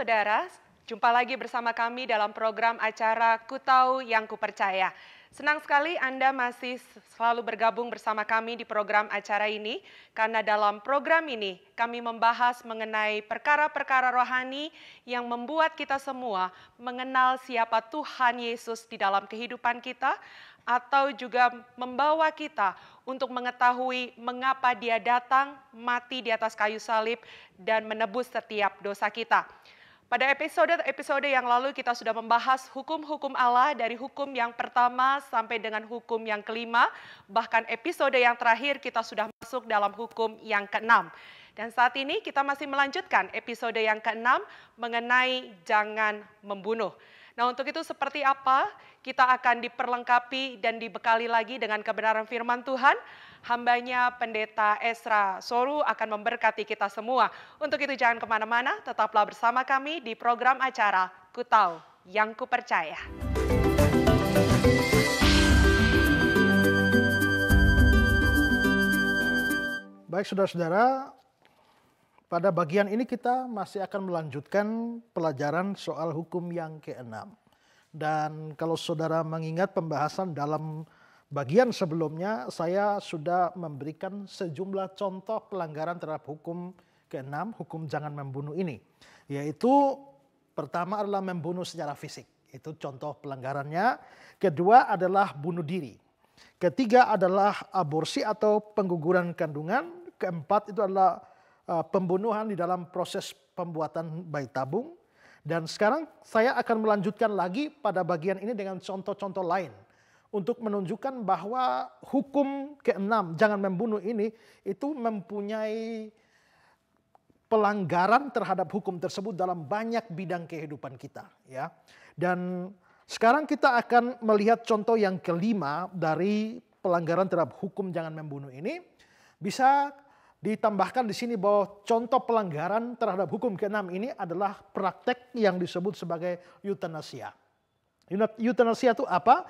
saudara, jumpa lagi bersama kami dalam program acara Kutau Yang Kupercaya. Senang sekali Anda masih selalu bergabung bersama kami di program acara ini, karena dalam program ini kami membahas mengenai perkara-perkara rohani yang membuat kita semua mengenal siapa Tuhan Yesus di dalam kehidupan kita, atau juga membawa kita untuk mengetahui mengapa Dia datang, mati di atas kayu salib, dan menebus setiap dosa kita. Pada episode-episode yang lalu kita sudah membahas hukum-hukum Allah dari hukum yang pertama sampai dengan hukum yang kelima. Bahkan episode yang terakhir kita sudah masuk dalam hukum yang keenam. Dan saat ini kita masih melanjutkan episode yang keenam mengenai jangan membunuh. Nah untuk itu seperti apa kita akan diperlengkapi dan dibekali lagi dengan kebenaran firman Tuhan hambanya Pendeta Esra Soru akan memberkati kita semua. Untuk itu jangan kemana-mana, tetaplah bersama kami di program acara Kutau Yang Kupercaya. Baik saudara-saudara, pada bagian ini kita masih akan melanjutkan pelajaran soal hukum yang keenam. Dan kalau saudara mengingat pembahasan dalam bagian sebelumnya saya sudah memberikan sejumlah contoh pelanggaran terhadap hukum keenam, hukum jangan membunuh ini. Yaitu pertama adalah membunuh secara fisik. Itu contoh pelanggarannya. Kedua adalah bunuh diri. Ketiga adalah aborsi atau pengguguran kandungan. Keempat itu adalah e, pembunuhan di dalam proses pembuatan bayi tabung. Dan sekarang saya akan melanjutkan lagi pada bagian ini dengan contoh-contoh lain untuk menunjukkan bahwa hukum keenam jangan membunuh ini itu mempunyai pelanggaran terhadap hukum tersebut dalam banyak bidang kehidupan kita ya. Dan sekarang kita akan melihat contoh yang kelima dari pelanggaran terhadap hukum jangan membunuh ini bisa ditambahkan di sini bahwa contoh pelanggaran terhadap hukum keenam ini adalah praktek yang disebut sebagai euthanasia. Euthanasia itu apa?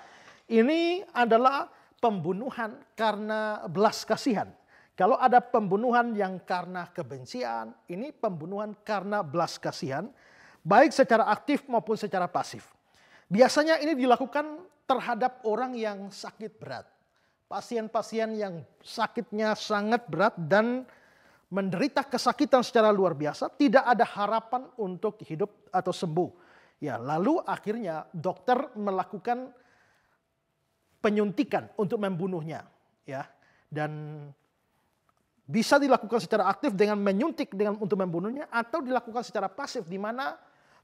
Ini adalah pembunuhan karena belas kasihan. Kalau ada pembunuhan yang karena kebencian, ini pembunuhan karena belas kasihan, baik secara aktif maupun secara pasif. Biasanya ini dilakukan terhadap orang yang sakit berat. Pasien-pasien yang sakitnya sangat berat dan menderita kesakitan secara luar biasa, tidak ada harapan untuk hidup atau sembuh. Ya, lalu akhirnya dokter melakukan penyuntikan untuk membunuhnya ya dan bisa dilakukan secara aktif dengan menyuntik dengan untuk membunuhnya atau dilakukan secara pasif di mana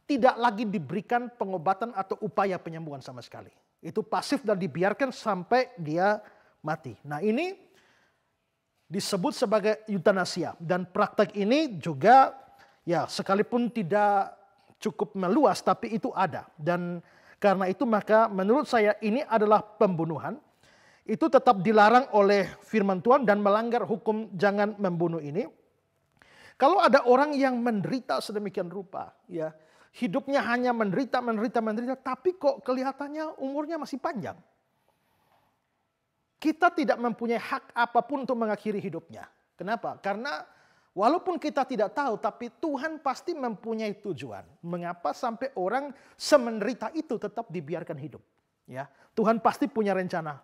tidak lagi diberikan pengobatan atau upaya penyembuhan sama sekali. Itu pasif dan dibiarkan sampai dia mati. Nah, ini disebut sebagai euthanasia dan praktek ini juga ya sekalipun tidak cukup meluas tapi itu ada dan karena itu maka menurut saya ini adalah pembunuhan. Itu tetap dilarang oleh firman Tuhan dan melanggar hukum jangan membunuh ini. Kalau ada orang yang menderita sedemikian rupa, ya hidupnya hanya menderita, menderita, menderita, tapi kok kelihatannya umurnya masih panjang. Kita tidak mempunyai hak apapun untuk mengakhiri hidupnya. Kenapa? Karena Walaupun kita tidak tahu, tapi Tuhan pasti mempunyai tujuan. Mengapa sampai orang semenderita itu tetap dibiarkan hidup? Ya, Tuhan pasti punya rencana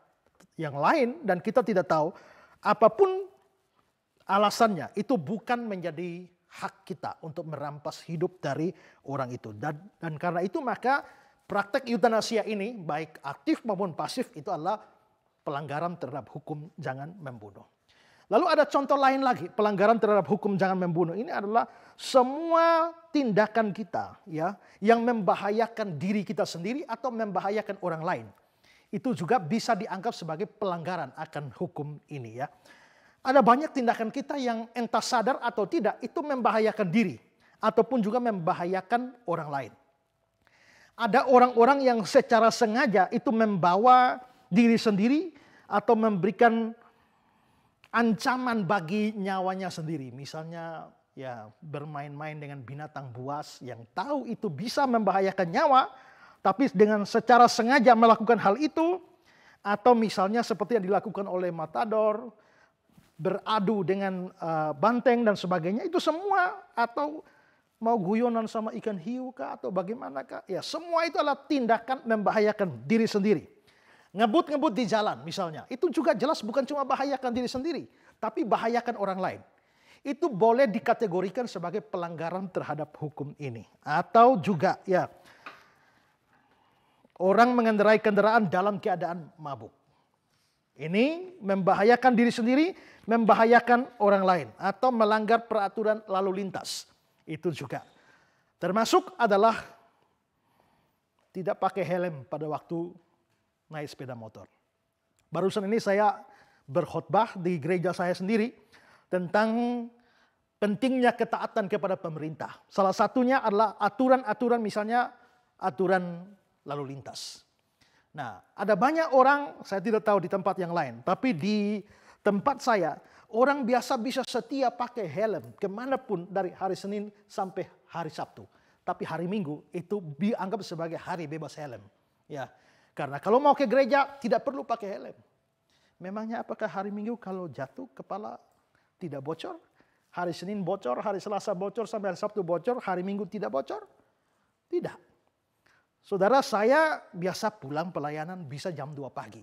yang lain dan kita tidak tahu. Apapun alasannya, itu bukan menjadi hak kita untuk merampas hidup dari orang itu. Dan, dan karena itu maka praktek euthanasia ini baik aktif maupun pasif itu adalah pelanggaran terhadap hukum jangan membunuh. Lalu ada contoh lain lagi, pelanggaran terhadap hukum jangan membunuh. Ini adalah semua tindakan kita ya yang membahayakan diri kita sendiri atau membahayakan orang lain. Itu juga bisa dianggap sebagai pelanggaran akan hukum ini ya. Ada banyak tindakan kita yang entah sadar atau tidak itu membahayakan diri ataupun juga membahayakan orang lain. Ada orang-orang yang secara sengaja itu membawa diri sendiri atau memberikan ancaman bagi nyawanya sendiri. Misalnya ya bermain-main dengan binatang buas yang tahu itu bisa membahayakan nyawa, tapi dengan secara sengaja melakukan hal itu, atau misalnya seperti yang dilakukan oleh matador, beradu dengan uh, banteng dan sebagainya, itu semua atau mau guyonan sama ikan hiu kah atau bagaimanakah? Ya semua itu adalah tindakan membahayakan diri sendiri. Ngebut-ngebut di jalan misalnya, itu juga jelas bukan cuma bahayakan diri sendiri, tapi bahayakan orang lain. Itu boleh dikategorikan sebagai pelanggaran terhadap hukum ini. Atau juga ya, orang mengendarai kendaraan dalam keadaan mabuk. Ini membahayakan diri sendiri, membahayakan orang lain, atau melanggar peraturan lalu lintas. Itu juga termasuk adalah tidak pakai helm pada waktu naik sepeda motor. Barusan ini saya berkhutbah di gereja saya sendiri tentang pentingnya ketaatan kepada pemerintah. Salah satunya adalah aturan-aturan misalnya aturan lalu lintas. Nah, ada banyak orang, saya tidak tahu di tempat yang lain, tapi di tempat saya, orang biasa bisa setia pakai helm kemanapun dari hari Senin sampai hari Sabtu. Tapi hari Minggu itu dianggap sebagai hari bebas helm. Ya, karena kalau mau ke gereja tidak perlu pakai helm. Memangnya apakah hari Minggu kalau jatuh kepala tidak bocor? Hari Senin bocor, hari Selasa bocor, sampai hari Sabtu bocor, hari Minggu tidak bocor? Tidak. Saudara saya biasa pulang pelayanan bisa jam 2 pagi.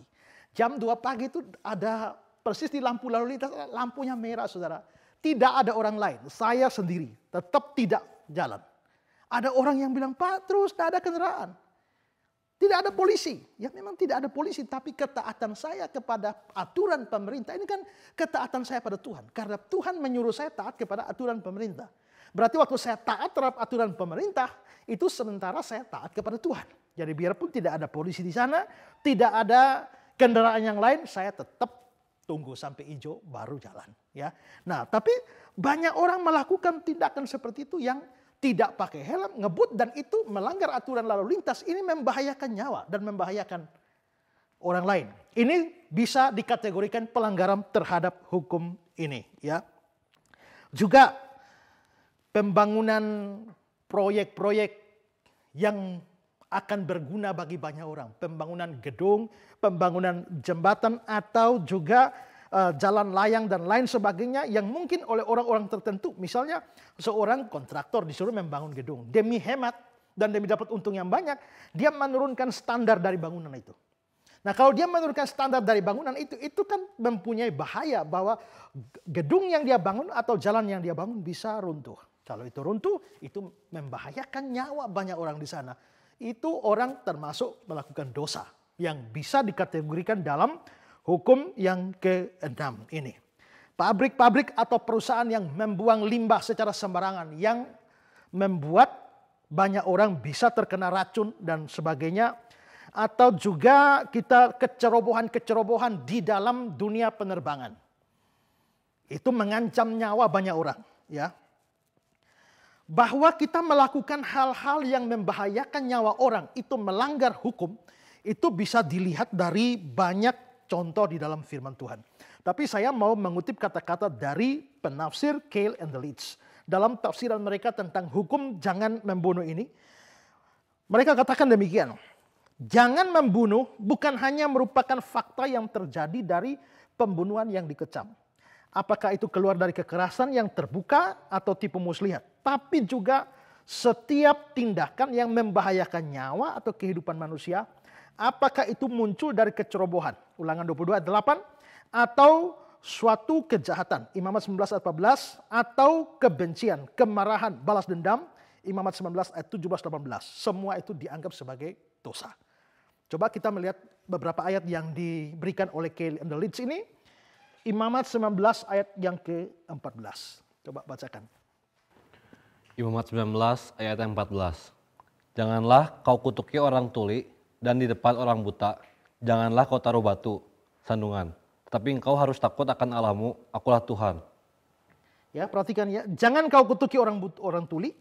Jam 2 pagi itu ada persis di lampu lalu lintas, lampunya merah saudara. Tidak ada orang lain, saya sendiri tetap tidak jalan. Ada orang yang bilang, Pak terus tidak ada kendaraan. Tidak ada polisi. Ya memang tidak ada polisi, tapi ketaatan saya kepada aturan pemerintah ini kan ketaatan saya pada Tuhan. Karena Tuhan menyuruh saya taat kepada aturan pemerintah. Berarti waktu saya taat terhadap aturan pemerintah, itu sementara saya taat kepada Tuhan. Jadi biarpun tidak ada polisi di sana, tidak ada kendaraan yang lain, saya tetap tunggu sampai hijau baru jalan ya. Nah, tapi banyak orang melakukan tindakan seperti itu yang tidak pakai helm, ngebut dan itu melanggar aturan lalu lintas, ini membahayakan nyawa dan membahayakan orang lain. Ini bisa dikategorikan pelanggaran terhadap hukum ini, ya. Juga pembangunan proyek-proyek yang akan berguna bagi banyak orang, pembangunan gedung, pembangunan jembatan atau juga uh, jalan layang dan lain sebagainya yang mungkin oleh orang-orang tertentu misalnya seorang kontraktor disuruh membangun gedung demi hemat dan demi dapat untung yang banyak dia menurunkan standar dari bangunan itu. Nah kalau dia menurunkan standar dari bangunan itu itu kan mempunyai bahaya bahwa gedung yang dia bangun atau jalan yang dia bangun bisa runtuh. Kalau itu runtuh itu membahayakan nyawa banyak orang di sana. Itu orang termasuk melakukan dosa yang bisa dikategorikan dalam Hukum yang keenam ini. Pabrik-pabrik atau perusahaan yang membuang limbah secara sembarangan yang membuat banyak orang bisa terkena racun dan sebagainya atau juga kita kecerobohan-kecerobohan di dalam dunia penerbangan. Itu mengancam nyawa banyak orang, ya. Bahwa kita melakukan hal-hal yang membahayakan nyawa orang itu melanggar hukum, itu bisa dilihat dari banyak contoh di dalam firman Tuhan. Tapi saya mau mengutip kata-kata dari penafsir Cale and the Leeds. Dalam tafsiran mereka tentang hukum jangan membunuh ini, mereka katakan demikian. Jangan membunuh bukan hanya merupakan fakta yang terjadi dari pembunuhan yang dikecam. Apakah itu keluar dari kekerasan yang terbuka atau tipe muslihat. Tapi juga setiap tindakan yang membahayakan nyawa atau kehidupan manusia, apakah itu muncul dari kecerobohan, ulangan 22 ayat 8 atau suatu kejahatan Imamat 19 ayat 14 atau kebencian, kemarahan, balas dendam Imamat 19 ayat 17 18. Semua itu dianggap sebagai dosa. Coba kita melihat beberapa ayat yang diberikan oleh Kelly and the Leeds ini. Imamat 19 ayat yang ke-14. Coba bacakan. Imamat 19 ayat 14. Janganlah kau kutuki orang tuli dan di depan orang buta Janganlah kau taruh batu, sandungan. Tapi engkau harus takut akan Allahmu, akulah Tuhan. Ya, perhatikan ya. Jangan kau kutuki orang but, orang tuli.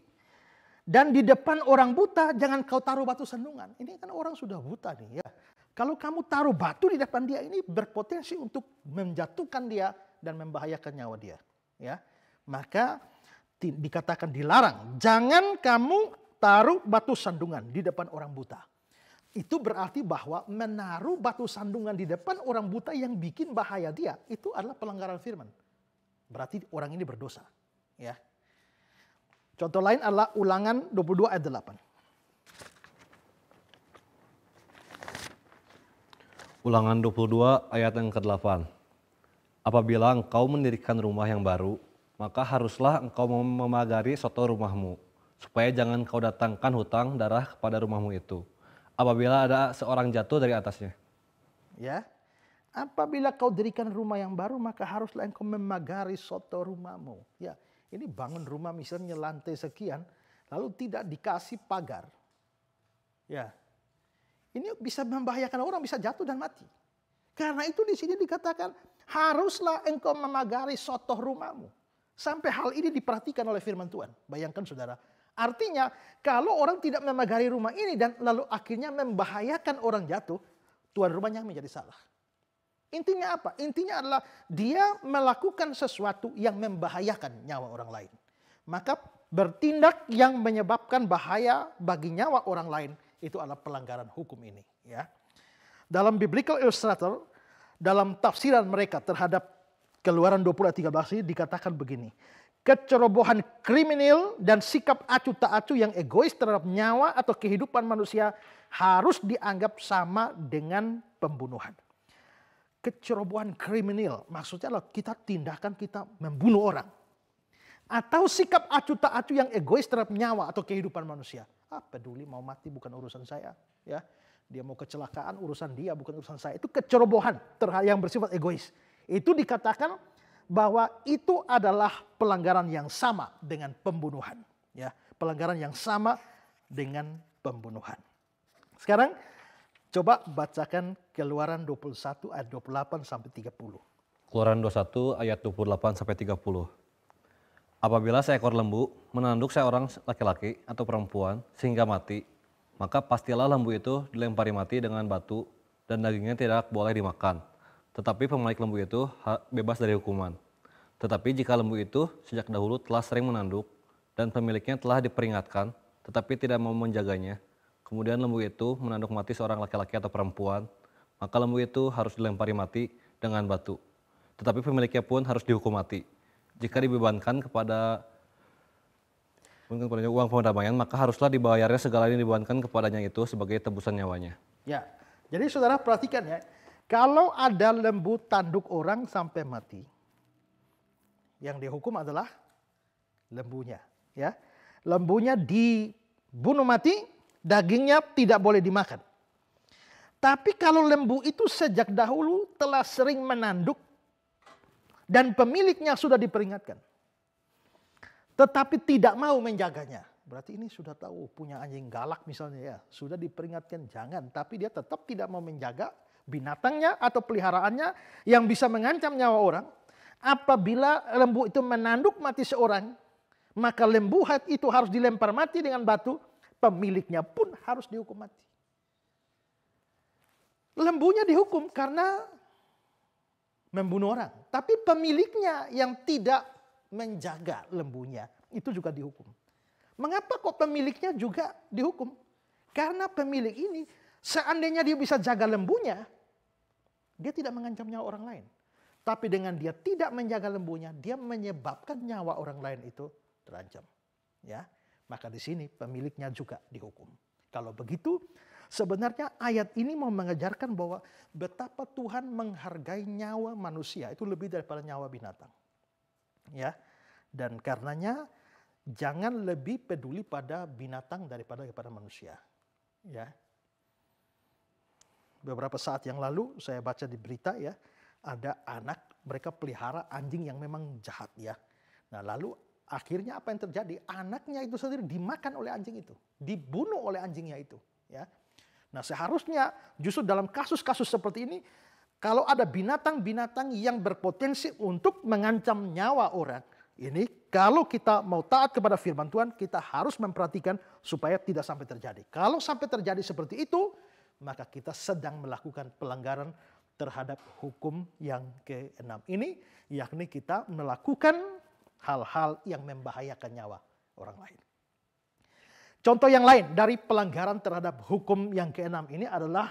Dan di depan orang buta, jangan kau taruh batu sandungan. Ini kan orang sudah buta nih ya. Kalau kamu taruh batu di depan dia ini berpotensi untuk menjatuhkan dia dan membahayakan nyawa dia. Ya, maka dikatakan dilarang. Jangan kamu taruh batu sandungan di depan orang buta. Itu berarti bahwa menaruh batu sandungan di depan orang buta yang bikin bahaya dia itu adalah pelanggaran firman. Berarti orang ini berdosa, ya. Contoh lain adalah Ulangan 22 ayat 8. Ulangan 22 ayat yang ke-8. Apabila engkau mendirikan rumah yang baru, maka haruslah engkau memagari soto rumahmu, supaya jangan kau datangkan hutang darah kepada rumahmu itu apabila ada seorang jatuh dari atasnya. Ya. Apabila kau dirikan rumah yang baru, maka haruslah engkau memagari soto rumahmu. Ya, ini bangun rumah misalnya lantai sekian, lalu tidak dikasih pagar. Ya, ini bisa membahayakan orang bisa jatuh dan mati. Karena itu di sini dikatakan haruslah engkau memagari soto rumahmu. Sampai hal ini diperhatikan oleh firman Tuhan. Bayangkan saudara, Artinya kalau orang tidak memagari rumah ini dan lalu akhirnya membahayakan orang jatuh, tuan rumahnya menjadi salah. Intinya apa? Intinya adalah dia melakukan sesuatu yang membahayakan nyawa orang lain. Maka bertindak yang menyebabkan bahaya bagi nyawa orang lain itu adalah pelanggaran hukum ini, ya. Dalam biblical illustrator dalam tafsiran mereka terhadap Keluaran 20 ayat 13 ini dikatakan begini kecerobohan kriminal dan sikap acuh tak acuh yang egois terhadap nyawa atau kehidupan manusia harus dianggap sama dengan pembunuhan. Kecerobohan kriminal maksudnya adalah kita tindakan kita membunuh orang. Atau sikap acuh tak acuh yang egois terhadap nyawa atau kehidupan manusia. Ah peduli mau mati bukan urusan saya. ya Dia mau kecelakaan urusan dia bukan urusan saya. Itu kecerobohan terhadap yang bersifat egois. Itu dikatakan bahwa itu adalah pelanggaran yang sama dengan pembunuhan, ya. Pelanggaran yang sama dengan pembunuhan. Sekarang coba bacakan Keluaran 21 ayat 28 sampai 30. Keluaran 21 ayat 28 sampai 30. Apabila seekor lembu menanduk seorang laki-laki atau perempuan sehingga mati, maka pastilah lembu itu dilempari mati dengan batu dan dagingnya tidak boleh dimakan. Tetapi pemilik lembu itu bebas dari hukuman. Tetapi jika lembu itu sejak dahulu telah sering menanduk dan pemiliknya telah diperingatkan tetapi tidak mau menjaganya, kemudian lembu itu menanduk mati seorang laki-laki atau perempuan, maka lembu itu harus dilempari mati dengan batu. Tetapi pemiliknya pun harus dihukum mati. Jika dibebankan kepada mungkin kepada uang perdamaian, maka haruslah dibayarnya segala yang dibebankan kepadanya itu sebagai tebusan nyawanya. Ya, jadi saudara perhatikan ya, kalau ada lembu tanduk orang sampai mati, yang dihukum adalah lembunya, ya. Lembunya dibunuh mati, dagingnya tidak boleh dimakan. Tapi kalau lembu itu sejak dahulu telah sering menanduk dan pemiliknya sudah diperingatkan. Tetapi tidak mau menjaganya. Berarti ini sudah tahu punya anjing galak misalnya ya. Sudah diperingatkan jangan. Tapi dia tetap tidak mau menjaga binatangnya atau peliharaannya yang bisa mengancam nyawa orang. Apabila lembu itu menanduk mati seorang, maka lembu itu harus dilempar mati dengan batu, pemiliknya pun harus dihukum mati. Lembunya dihukum karena membunuh orang, tapi pemiliknya yang tidak menjaga lembunya itu juga dihukum. Mengapa kok pemiliknya juga dihukum? Karena pemilik ini seandainya dia bisa jaga lembunya, dia tidak mengancam nyawa orang lain. Tapi dengan dia tidak menjaga lembunya, dia menyebabkan nyawa orang lain itu terancam. Ya, maka di sini pemiliknya juga dihukum. Kalau begitu, sebenarnya ayat ini mau mengejarkan bahwa betapa Tuhan menghargai nyawa manusia itu lebih daripada nyawa binatang. Ya. Dan karenanya jangan lebih peduli pada binatang daripada kepada manusia. Ya beberapa saat yang lalu saya baca di berita ya ada anak mereka pelihara anjing yang memang jahat ya. Nah lalu akhirnya apa yang terjadi? Anaknya itu sendiri dimakan oleh anjing itu, dibunuh oleh anjingnya itu ya. Nah seharusnya justru dalam kasus-kasus seperti ini kalau ada binatang-binatang yang berpotensi untuk mengancam nyawa orang ini kalau kita mau taat kepada firman Tuhan kita harus memperhatikan supaya tidak sampai terjadi. Kalau sampai terjadi seperti itu maka kita sedang melakukan pelanggaran terhadap hukum yang keenam ini, yakni kita melakukan hal-hal yang membahayakan nyawa orang lain. Contoh yang lain dari pelanggaran terhadap hukum yang keenam ini adalah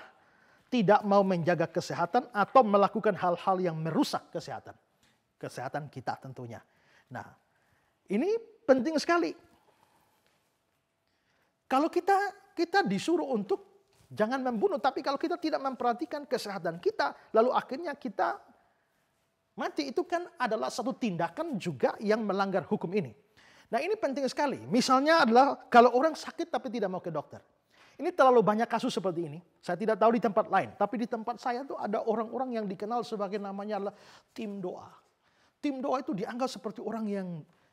tidak mau menjaga kesehatan atau melakukan hal-hal yang merusak kesehatan. Kesehatan kita tentunya. Nah, ini penting sekali. Kalau kita kita disuruh untuk Jangan membunuh, tapi kalau kita tidak memperhatikan kesehatan kita, lalu akhirnya kita mati itu kan adalah satu tindakan juga yang melanggar hukum ini. Nah ini penting sekali. Misalnya adalah kalau orang sakit tapi tidak mau ke dokter. Ini terlalu banyak kasus seperti ini. Saya tidak tahu di tempat lain, tapi di tempat saya tuh ada orang-orang yang dikenal sebagai namanya adalah tim doa. Tim doa itu dianggap seperti orang yang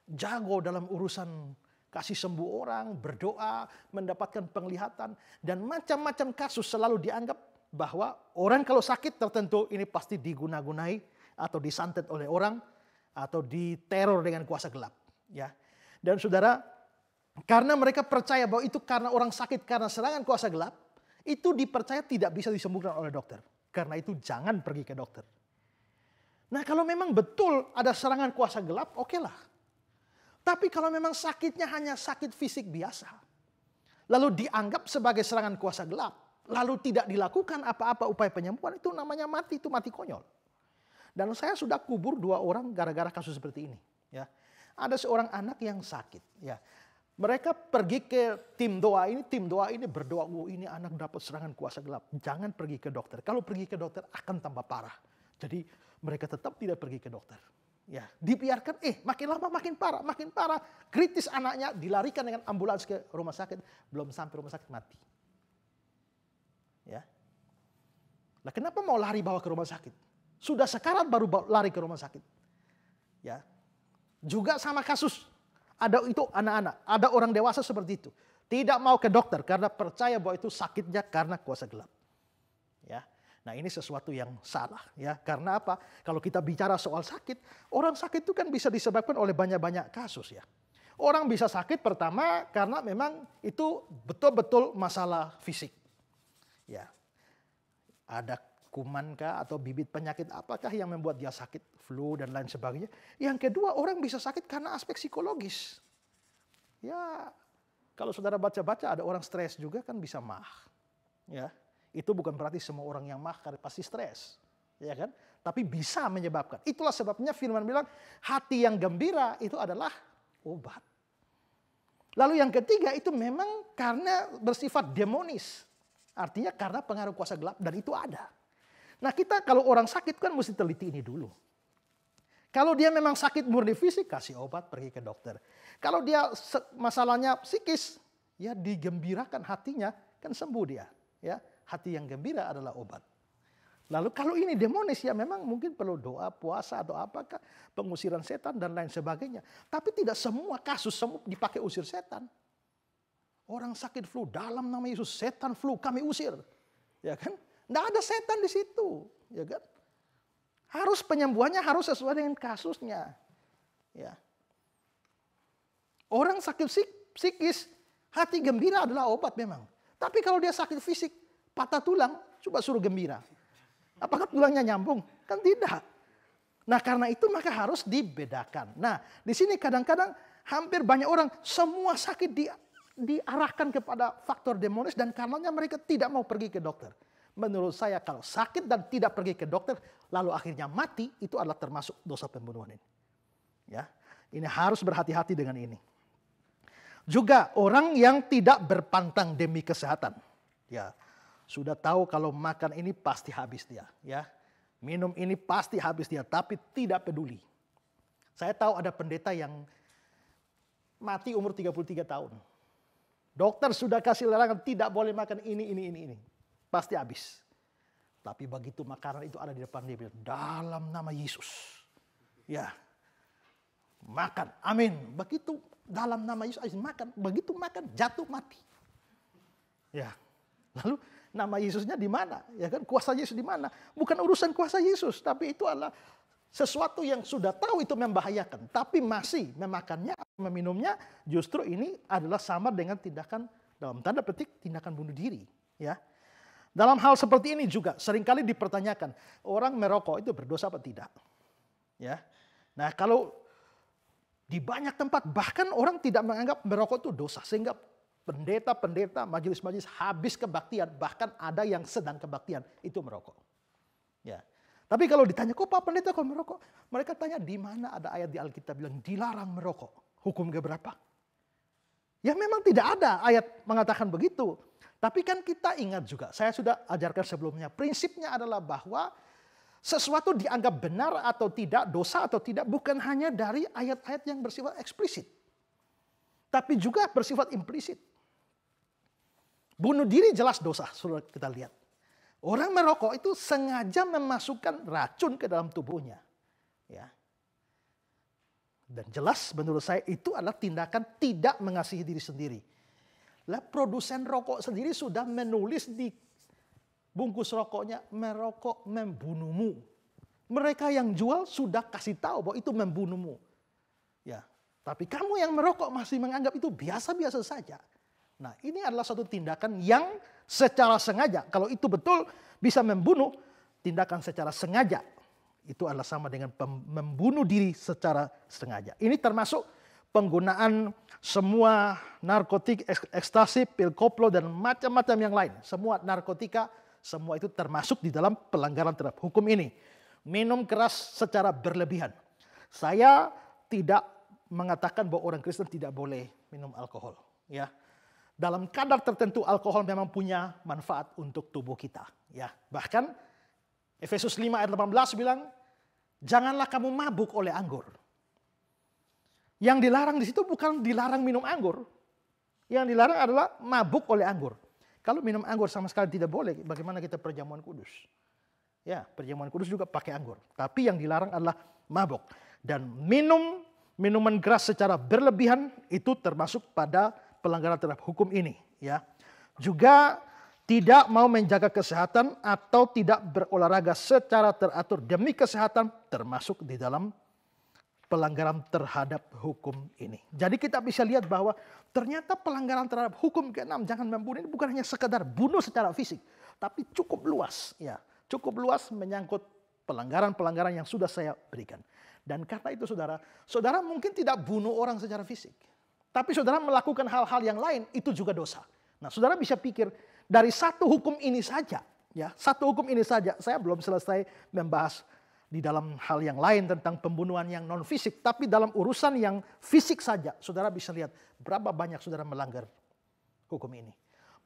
jago dalam urusan kasih sembuh orang, berdoa, mendapatkan penglihatan, dan macam-macam kasus selalu dianggap bahwa orang kalau sakit tertentu ini pasti diguna-gunai atau disantet oleh orang atau diteror dengan kuasa gelap. Ya, dan saudara, karena mereka percaya bahwa itu karena orang sakit karena serangan kuasa gelap, itu dipercaya tidak bisa disembuhkan oleh dokter. Karena itu jangan pergi ke dokter. Nah kalau memang betul ada serangan kuasa gelap, oke okay lah. Tapi kalau memang sakitnya hanya sakit fisik biasa, lalu dianggap sebagai serangan kuasa gelap, lalu tidak dilakukan apa-apa upaya penyembuhan, itu namanya mati, itu mati konyol. Dan saya sudah kubur dua orang gara-gara kasus seperti ini. Ya. Ada seorang anak yang sakit. Ya. Mereka pergi ke tim doa ini, tim doa ini berdoa, oh ini anak dapat serangan kuasa gelap. Jangan pergi ke dokter. Kalau pergi ke dokter akan tambah parah. Jadi mereka tetap tidak pergi ke dokter. Ya, dibiarkan eh makin lama makin parah, makin parah. Kritis anaknya dilarikan dengan ambulans ke rumah sakit, belum sampai rumah sakit mati. Ya. lah kenapa mau lari bawa ke rumah sakit? Sudah sekarat baru lari ke rumah sakit. Ya. Juga sama kasus. Ada itu anak-anak, ada orang dewasa seperti itu. Tidak mau ke dokter karena percaya bahwa itu sakitnya karena kuasa gelap. Ya. Nah ini sesuatu yang salah ya. Karena apa? Kalau kita bicara soal sakit, orang sakit itu kan bisa disebabkan oleh banyak-banyak kasus ya. Orang bisa sakit pertama karena memang itu betul-betul masalah fisik. Ya. Ada kuman kah atau bibit penyakit apakah yang membuat dia sakit, flu dan lain sebagainya. Yang kedua, orang bisa sakit karena aspek psikologis. Ya, kalau saudara baca-baca ada orang stres juga kan bisa mah. Ya. Itu bukan berarti semua orang yang makar pasti stres, ya kan? Tapi bisa menyebabkan. Itulah sebabnya firman bilang hati yang gembira itu adalah obat. Lalu yang ketiga itu memang karena bersifat demonis. Artinya karena pengaruh kuasa gelap dan itu ada. Nah kita kalau orang sakit kan mesti teliti ini dulu. Kalau dia memang sakit murni fisik, kasih obat, pergi ke dokter. Kalau dia masalahnya psikis, ya digembirakan hatinya, kan sembuh dia. Ya, hati yang gembira adalah obat. Lalu kalau ini demonis ya memang mungkin perlu doa, puasa atau apakah pengusiran setan dan lain sebagainya. Tapi tidak semua kasus semua dipakai usir setan. Orang sakit flu dalam nama Yesus setan flu kami usir. Ya kan? Tidak ada setan di situ, ya kan? Harus penyembuhannya harus sesuai dengan kasusnya. Ya. Orang sakit psikis, hati gembira adalah obat memang. Tapi kalau dia sakit fisik, patah tulang, coba suruh gembira. Apakah tulangnya nyambung? Kan tidak. Nah karena itu maka harus dibedakan. Nah di sini kadang-kadang hampir banyak orang semua sakit di, diarahkan kepada faktor demonis dan karenanya mereka tidak mau pergi ke dokter. Menurut saya kalau sakit dan tidak pergi ke dokter lalu akhirnya mati itu adalah termasuk dosa pembunuhan ini. Ya, ini harus berhati-hati dengan ini. Juga orang yang tidak berpantang demi kesehatan. Ya, sudah tahu kalau makan ini pasti habis dia, ya. Minum ini pasti habis dia, tapi tidak peduli. Saya tahu ada pendeta yang mati umur 33 tahun. Dokter sudah kasih larangan tidak boleh makan ini, ini, ini, ini. Pasti habis. Tapi begitu makanan itu ada di depan dia, bilang, dalam nama Yesus. Ya, makan, amin. Begitu dalam nama Yesus, makan. Begitu makan, jatuh mati. Ya, lalu nama Yesusnya di mana, ya kan? Kuasa Yesus di mana? Bukan urusan kuasa Yesus, tapi itu adalah sesuatu yang sudah tahu itu membahayakan, tapi masih memakannya, meminumnya, justru ini adalah sama dengan tindakan dalam tanda petik tindakan bunuh diri, ya. Dalam hal seperti ini juga seringkali dipertanyakan, orang merokok itu berdosa apa tidak? Ya. Nah, kalau di banyak tempat bahkan orang tidak menganggap merokok itu dosa sehingga pendeta-pendeta, majelis-majelis habis kebaktian, bahkan ada yang sedang kebaktian itu merokok. Ya. Tapi kalau ditanya kok Pak Pendeta kok merokok, mereka tanya di mana ada ayat di Alkitab bilang dilarang merokok. Hukum berapa? Ya memang tidak ada ayat mengatakan begitu. Tapi kan kita ingat juga, saya sudah ajarkan sebelumnya, prinsipnya adalah bahwa sesuatu dianggap benar atau tidak, dosa atau tidak, bukan hanya dari ayat-ayat yang bersifat eksplisit. Tapi juga bersifat implisit. Bunuh diri jelas dosa, sudah kita lihat. Orang merokok itu sengaja memasukkan racun ke dalam tubuhnya. Ya. Dan jelas menurut saya itu adalah tindakan tidak mengasihi diri sendiri. Lah produsen rokok sendiri sudah menulis di bungkus rokoknya merokok membunuhmu. Mereka yang jual sudah kasih tahu bahwa itu membunuhmu. Ya, tapi kamu yang merokok masih menganggap itu biasa-biasa saja. Nah ini adalah satu tindakan yang secara sengaja. Kalau itu betul bisa membunuh, tindakan secara sengaja itu adalah sama dengan membunuh diri secara sengaja. Ini termasuk penggunaan semua narkotik, ekstasi, pil koplo dan macam-macam yang lain. Semua narkotika, semua itu termasuk di dalam pelanggaran terhadap hukum ini. Minum keras secara berlebihan. Saya tidak mengatakan bahwa orang Kristen tidak boleh minum alkohol, ya dalam kadar tertentu alkohol memang punya manfaat untuk tubuh kita. Ya, bahkan Efesus 5 ayat 18 bilang, janganlah kamu mabuk oleh anggur. Yang dilarang di situ bukan dilarang minum anggur. Yang dilarang adalah mabuk oleh anggur. Kalau minum anggur sama sekali tidak boleh, bagaimana kita perjamuan kudus? Ya, perjamuan kudus juga pakai anggur. Tapi yang dilarang adalah mabuk. Dan minum minuman keras secara berlebihan itu termasuk pada pelanggaran terhadap hukum ini ya. Juga tidak mau menjaga kesehatan atau tidak berolahraga secara teratur demi kesehatan termasuk di dalam pelanggaran terhadap hukum ini. Jadi kita bisa lihat bahwa ternyata pelanggaran terhadap hukum ke-6 jangan membunuh ini bukan hanya sekedar bunuh secara fisik, tapi cukup luas ya. Cukup luas menyangkut pelanggaran-pelanggaran yang sudah saya berikan. Dan karena itu saudara, saudara mungkin tidak bunuh orang secara fisik tapi saudara melakukan hal-hal yang lain itu juga dosa. Nah, saudara bisa pikir dari satu hukum ini saja, ya, satu hukum ini saja. Saya belum selesai membahas di dalam hal yang lain tentang pembunuhan yang non fisik, tapi dalam urusan yang fisik saja, saudara bisa lihat berapa banyak saudara melanggar hukum ini.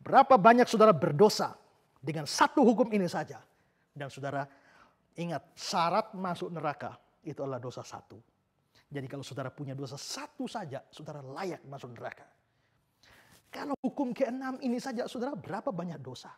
Berapa banyak saudara berdosa dengan satu hukum ini saja. Dan saudara ingat syarat masuk neraka itu adalah dosa satu. Jadi kalau saudara punya dosa satu saja, saudara layak masuk neraka. Kalau hukum keenam ini saja, saudara berapa banyak dosa?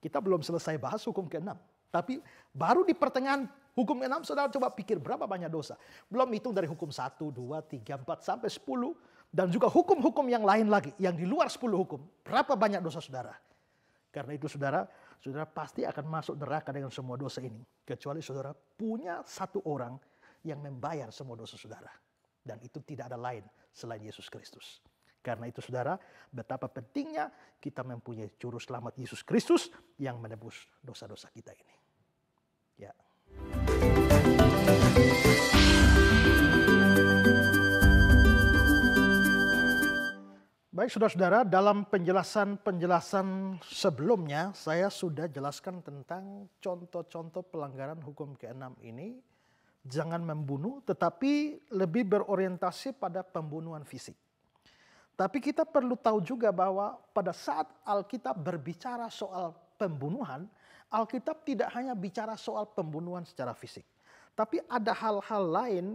Kita belum selesai bahas hukum keenam. Tapi baru di pertengahan hukum keenam, saudara coba pikir berapa banyak dosa. Belum hitung dari hukum satu, dua, tiga, empat, sampai sepuluh. Dan juga hukum-hukum yang lain lagi, yang di luar sepuluh hukum. Berapa banyak dosa saudara? Karena itu saudara, saudara pasti akan masuk neraka dengan semua dosa ini. Kecuali saudara punya satu orang yang membayar semua dosa saudara. Dan itu tidak ada lain selain Yesus Kristus. Karena itu saudara, betapa pentingnya kita mempunyai juru selamat Yesus Kristus yang menebus dosa-dosa kita ini. Ya. Baik saudara-saudara, dalam penjelasan-penjelasan sebelumnya saya sudah jelaskan tentang contoh-contoh pelanggaran hukum keenam ini jangan membunuh, tetapi lebih berorientasi pada pembunuhan fisik. Tapi kita perlu tahu juga bahwa pada saat Alkitab berbicara soal pembunuhan, Alkitab tidak hanya bicara soal pembunuhan secara fisik, tapi ada hal-hal lain,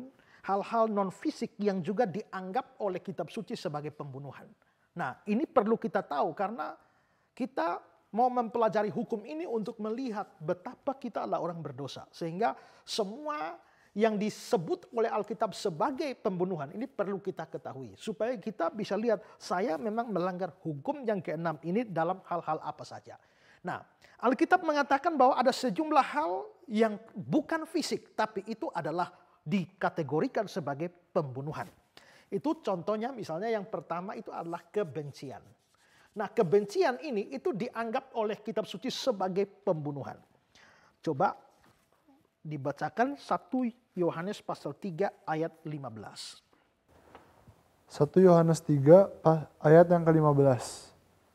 hal-hal non-fisik yang juga dianggap oleh kitab suci sebagai pembunuhan. Nah, ini perlu kita tahu karena kita mau mempelajari hukum ini untuk melihat betapa kita adalah orang berdosa, sehingga semua yang disebut oleh Alkitab sebagai pembunuhan ini perlu kita ketahui supaya kita bisa lihat saya memang melanggar hukum yang keenam ini dalam hal-hal apa saja. Nah, Alkitab mengatakan bahwa ada sejumlah hal yang bukan fisik tapi itu adalah dikategorikan sebagai pembunuhan. Itu contohnya misalnya yang pertama itu adalah kebencian. Nah, kebencian ini itu dianggap oleh kitab suci sebagai pembunuhan. Coba dibacakan 1 Yohanes pasal 3 ayat 15. 1 Yohanes 3 ayat yang ke-15.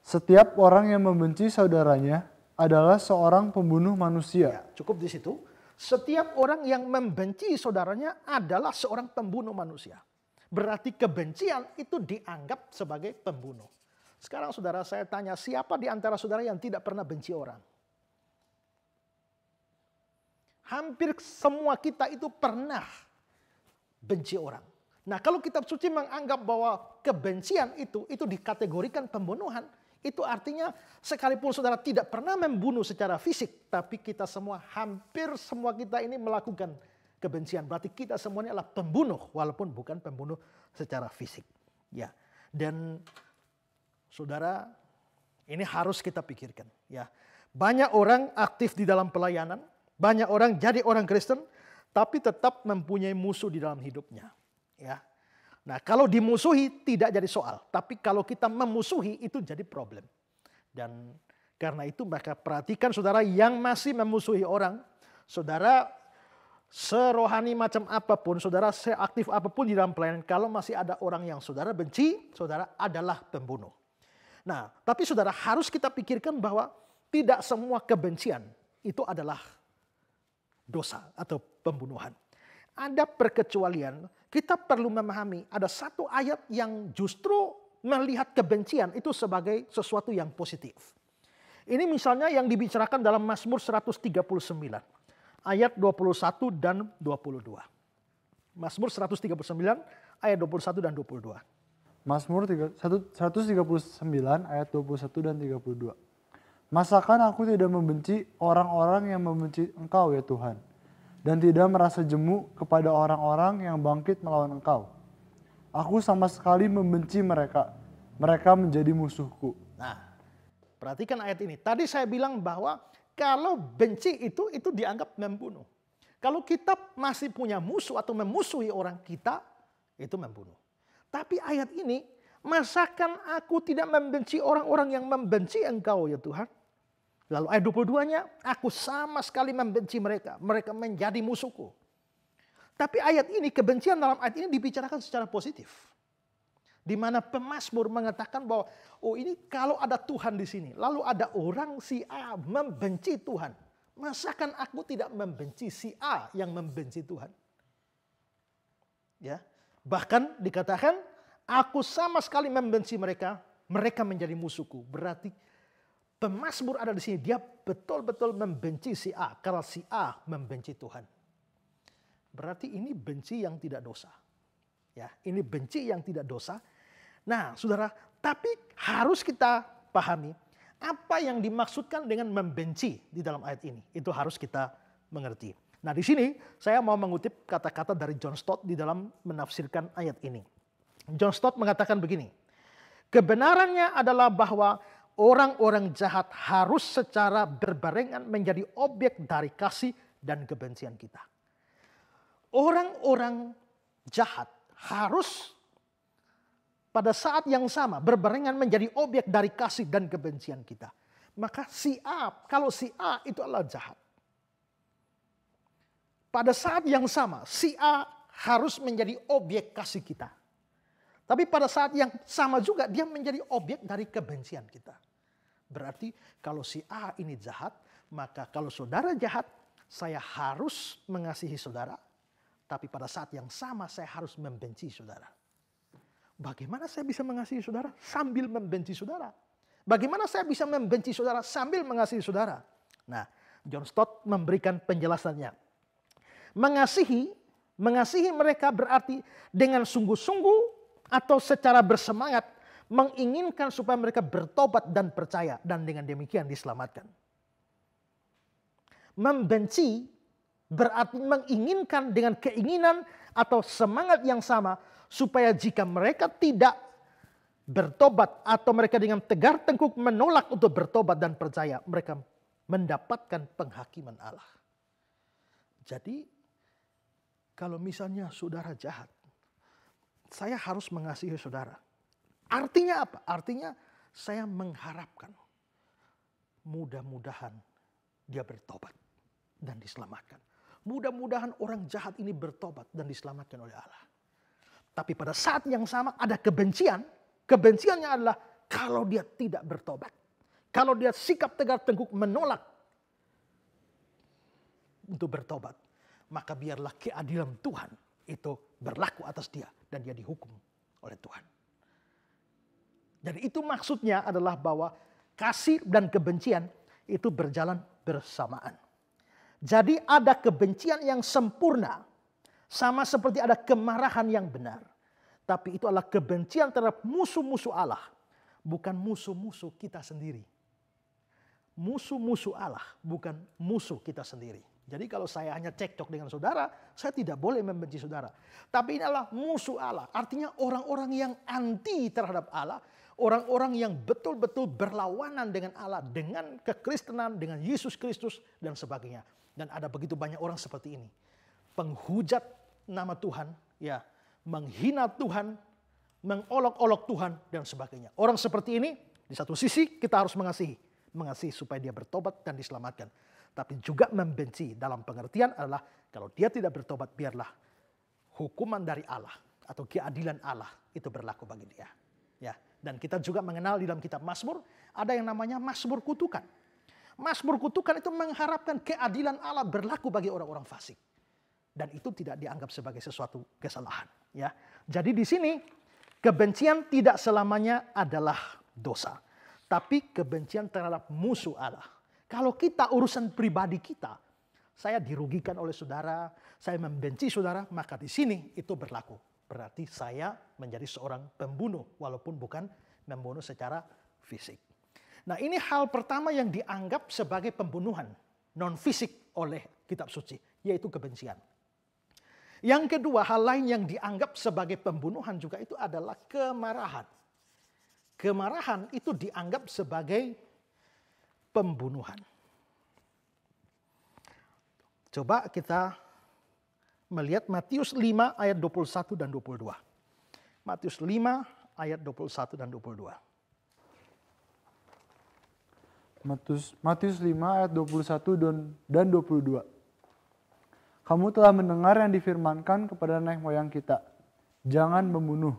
Setiap orang yang membenci saudaranya adalah seorang pembunuh manusia. Ya, cukup di situ. Setiap orang yang membenci saudaranya adalah seorang pembunuh manusia. Berarti kebencian itu dianggap sebagai pembunuh. Sekarang saudara saya tanya, siapa di antara saudara yang tidak pernah benci orang? Hampir semua kita itu pernah benci orang. Nah kalau kitab suci menganggap bahwa kebencian itu, itu dikategorikan pembunuhan. Itu artinya sekalipun saudara tidak pernah membunuh secara fisik. Tapi kita semua, hampir semua kita ini melakukan kebencian. Berarti kita semuanya adalah pembunuh walaupun bukan pembunuh secara fisik. Ya. Dan saudara ini harus kita pikirkan ya. Banyak orang aktif di dalam pelayanan banyak orang jadi orang Kristen tapi tetap mempunyai musuh di dalam hidupnya. Ya. Nah, kalau dimusuhi tidak jadi soal, tapi kalau kita memusuhi itu jadi problem. Dan karena itu maka perhatikan saudara yang masih memusuhi orang, saudara serohani macam apapun, saudara seaktif apapun di dalam pelayanan, kalau masih ada orang yang saudara benci, saudara adalah pembunuh. Nah, tapi saudara harus kita pikirkan bahwa tidak semua kebencian itu adalah dosa atau pembunuhan. Ada perkecualian, kita perlu memahami ada satu ayat yang justru melihat kebencian itu sebagai sesuatu yang positif. Ini misalnya yang dibicarakan dalam Mazmur 139 ayat 21 dan 22. Mazmur 139 ayat 21 dan 22. Mazmur 139 ayat 21 dan 32. Masakan aku tidak membenci orang-orang yang membenci engkau ya Tuhan. Dan tidak merasa jemu kepada orang-orang yang bangkit melawan engkau. Aku sama sekali membenci mereka. Mereka menjadi musuhku. Nah, perhatikan ayat ini. Tadi saya bilang bahwa kalau benci itu, itu dianggap membunuh. Kalau kita masih punya musuh atau memusuhi orang kita, itu membunuh. Tapi ayat ini Masakan aku tidak membenci orang-orang yang membenci engkau ya Tuhan? Lalu ayat 22-nya, aku sama sekali membenci mereka. Mereka menjadi musuhku. Tapi ayat ini, kebencian dalam ayat ini dibicarakan secara positif. Di mana pemazmur mengatakan bahwa, oh ini kalau ada Tuhan di sini. Lalu ada orang si A membenci Tuhan. Masakan aku tidak membenci si A yang membenci Tuhan? Ya, Bahkan dikatakan, aku sama sekali membenci mereka. Mereka menjadi musuhku. Berarti Pemasmur ada di sini, dia betul-betul membenci si A, karena si A membenci Tuhan. Berarti ini benci yang tidak dosa. Ya, ini benci yang tidak dosa. Nah, Saudara, tapi harus kita pahami apa yang dimaksudkan dengan membenci di dalam ayat ini. Itu harus kita mengerti. Nah, di sini saya mau mengutip kata-kata dari John Stott di dalam menafsirkan ayat ini. John Stott mengatakan begini, Kebenarannya adalah bahwa orang-orang jahat harus secara berbarengan menjadi objek dari kasih dan kebencian kita. Orang-orang jahat harus pada saat yang sama berbarengan menjadi objek dari kasih dan kebencian kita. Maka si A, kalau si A itu adalah jahat. Pada saat yang sama si A harus menjadi objek kasih kita. Tapi pada saat yang sama juga dia menjadi objek dari kebencian kita. Berarti kalau si A ini jahat, maka kalau saudara jahat, saya harus mengasihi saudara, tapi pada saat yang sama saya harus membenci saudara. Bagaimana saya bisa mengasihi saudara sambil membenci saudara? Bagaimana saya bisa membenci saudara sambil mengasihi saudara? Nah, John Stott memberikan penjelasannya. Mengasihi, mengasihi mereka berarti dengan sungguh-sungguh atau secara bersemangat menginginkan supaya mereka bertobat dan percaya dan dengan demikian diselamatkan. Membenci berarti menginginkan dengan keinginan atau semangat yang sama supaya jika mereka tidak bertobat atau mereka dengan tegar tengkuk menolak untuk bertobat dan percaya, mereka mendapatkan penghakiman Allah. Jadi kalau misalnya saudara jahat, saya harus mengasihi saudara. Artinya apa? Artinya saya mengharapkan mudah-mudahan dia bertobat dan diselamatkan. Mudah-mudahan orang jahat ini bertobat dan diselamatkan oleh Allah. Tapi pada saat yang sama ada kebencian. Kebenciannya adalah kalau dia tidak bertobat. Kalau dia sikap tegar tengkuk menolak untuk bertobat. Maka biarlah keadilan Tuhan itu berlaku atas dia. Dan dia dihukum oleh Tuhan. Jadi itu maksudnya adalah bahwa kasih dan kebencian itu berjalan bersamaan. Jadi ada kebencian yang sempurna sama seperti ada kemarahan yang benar. Tapi itu adalah kebencian terhadap musuh-musuh Allah, bukan musuh-musuh kita sendiri. Musuh-musuh Allah, bukan musuh kita sendiri. Jadi kalau saya hanya cekcok dengan saudara, saya tidak boleh membenci saudara. Tapi ini adalah musuh Allah. Artinya orang-orang yang anti terhadap Allah, orang-orang yang betul-betul berlawanan dengan Allah, dengan kekristenan, dengan Yesus Kristus, dan sebagainya. Dan ada begitu banyak orang seperti ini. Penghujat nama Tuhan, ya menghina Tuhan, mengolok-olok Tuhan, dan sebagainya. Orang seperti ini, di satu sisi kita harus mengasihi. Mengasihi supaya dia bertobat dan diselamatkan. Tapi juga membenci dalam pengertian adalah kalau dia tidak bertobat biarlah hukuman dari Allah atau keadilan Allah itu berlaku bagi dia. Dan kita juga mengenal di dalam kitab Mazmur ada yang namanya Mazmur kutukan. Mazmur kutukan itu mengharapkan keadilan Allah berlaku bagi orang-orang fasik. Dan itu tidak dianggap sebagai sesuatu kesalahan, ya. Jadi di sini kebencian tidak selamanya adalah dosa, tapi kebencian terhadap musuh Allah. Kalau kita urusan pribadi kita, saya dirugikan oleh saudara, saya membenci saudara, maka di sini itu berlaku Berarti saya menjadi seorang pembunuh walaupun bukan membunuh secara fisik. Nah, ini hal pertama yang dianggap sebagai pembunuhan non fisik oleh kitab suci, yaitu kebencian. Yang kedua, hal lain yang dianggap sebagai pembunuhan juga itu adalah kemarahan. Kemarahan itu dianggap sebagai pembunuhan. Coba kita melihat Matius 5 ayat 21 dan 22. Matius 5 ayat 21 dan 22. Matius, Matius 5 ayat 21 dan dan 22. Kamu telah mendengar yang difirmankan kepada nenek moyang kita. Jangan membunuh.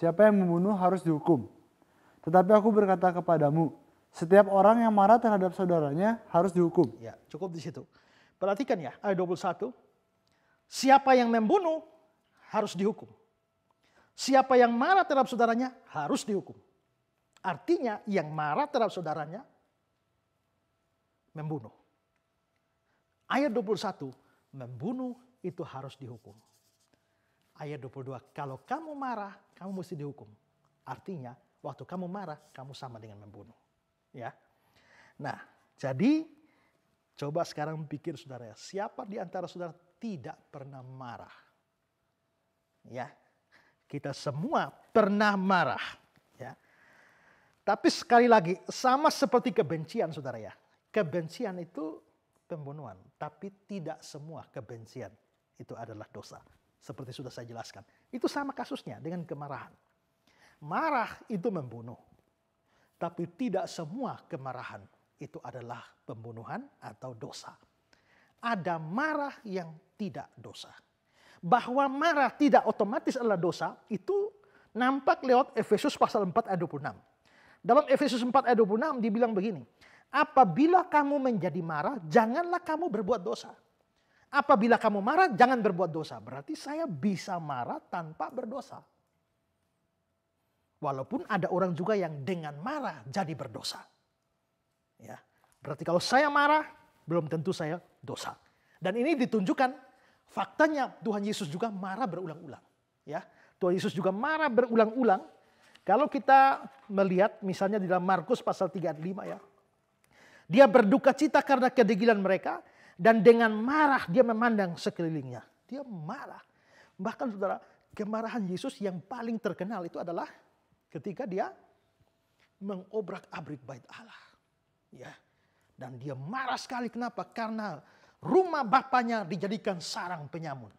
Siapa yang membunuh harus dihukum. Tetapi aku berkata kepadamu, setiap orang yang marah terhadap saudaranya harus dihukum. Ya, cukup di situ. Perhatikan ya, ayat 21 Siapa yang membunuh harus dihukum. Siapa yang marah terhadap saudaranya harus dihukum. Artinya yang marah terhadap saudaranya membunuh. Ayat 21, membunuh itu harus dihukum. Ayat 22, kalau kamu marah, kamu mesti dihukum. Artinya, waktu kamu marah, kamu sama dengan membunuh. Ya. Nah, jadi coba sekarang pikir saudara, ya, siapa di antara saudara tidak pernah marah. Ya. Kita semua pernah marah, ya. Tapi sekali lagi sama seperti kebencian Saudara ya. Kebencian itu pembunuhan, tapi tidak semua kebencian itu adalah dosa. Seperti sudah saya jelaskan. Itu sama kasusnya dengan kemarahan. Marah itu membunuh. Tapi tidak semua kemarahan itu adalah pembunuhan atau dosa. Ada marah yang tidak dosa. Bahwa marah tidak otomatis adalah dosa itu nampak lewat Efesus pasal 4 ayat 26. Dalam Efesus 4 ayat 26 dibilang begini, apabila kamu menjadi marah, janganlah kamu berbuat dosa. Apabila kamu marah, jangan berbuat dosa. Berarti saya bisa marah tanpa berdosa. Walaupun ada orang juga yang dengan marah jadi berdosa. Ya. Berarti kalau saya marah, belum tentu saya dosa. Dan ini ditunjukkan faktanya Tuhan Yesus juga marah berulang-ulang. Ya, Tuhan Yesus juga marah berulang-ulang. Kalau kita melihat misalnya di dalam Markus pasal 3 5 ya. Dia berduka cita karena kedegilan mereka dan dengan marah dia memandang sekelilingnya. Dia marah. Bahkan saudara, kemarahan Yesus yang paling terkenal itu adalah ketika dia mengobrak-abrik bait Allah. Ya. Dan dia marah sekali kenapa? Karena rumah bapaknya dijadikan sarang penyamun.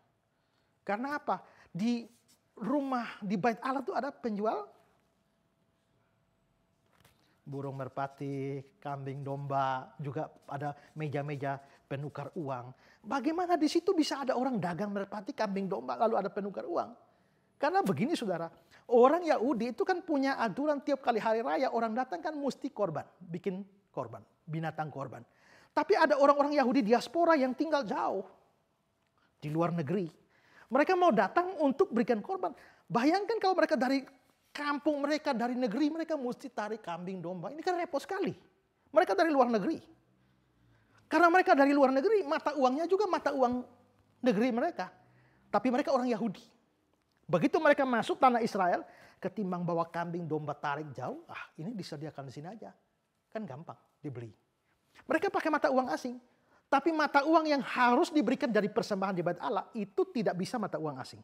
Karena apa? Di rumah di bait Allah itu ada penjual burung merpati, kambing domba, juga ada meja-meja penukar uang. Bagaimana di situ bisa ada orang dagang merpati, kambing domba lalu ada penukar uang? Karena begini saudara, orang Yahudi itu kan punya aturan tiap kali hari raya orang datang kan mesti korban, bikin korban, binatang korban. Tapi ada orang-orang Yahudi diaspora yang tinggal jauh di luar negeri. Mereka mau datang untuk berikan korban. Bayangkan kalau mereka dari kampung mereka, dari negeri mereka mesti tarik kambing domba. Ini kan repot sekali. Mereka dari luar negeri. Karena mereka dari luar negeri, mata uangnya juga mata uang negeri mereka. Tapi mereka orang Yahudi. Begitu mereka masuk tanah Israel, ketimbang bawa kambing domba tarik jauh, ah ini disediakan di sini aja. Kan gampang dibeli. Mereka pakai mata uang asing. Tapi mata uang yang harus diberikan dari persembahan di bait Allah itu tidak bisa mata uang asing.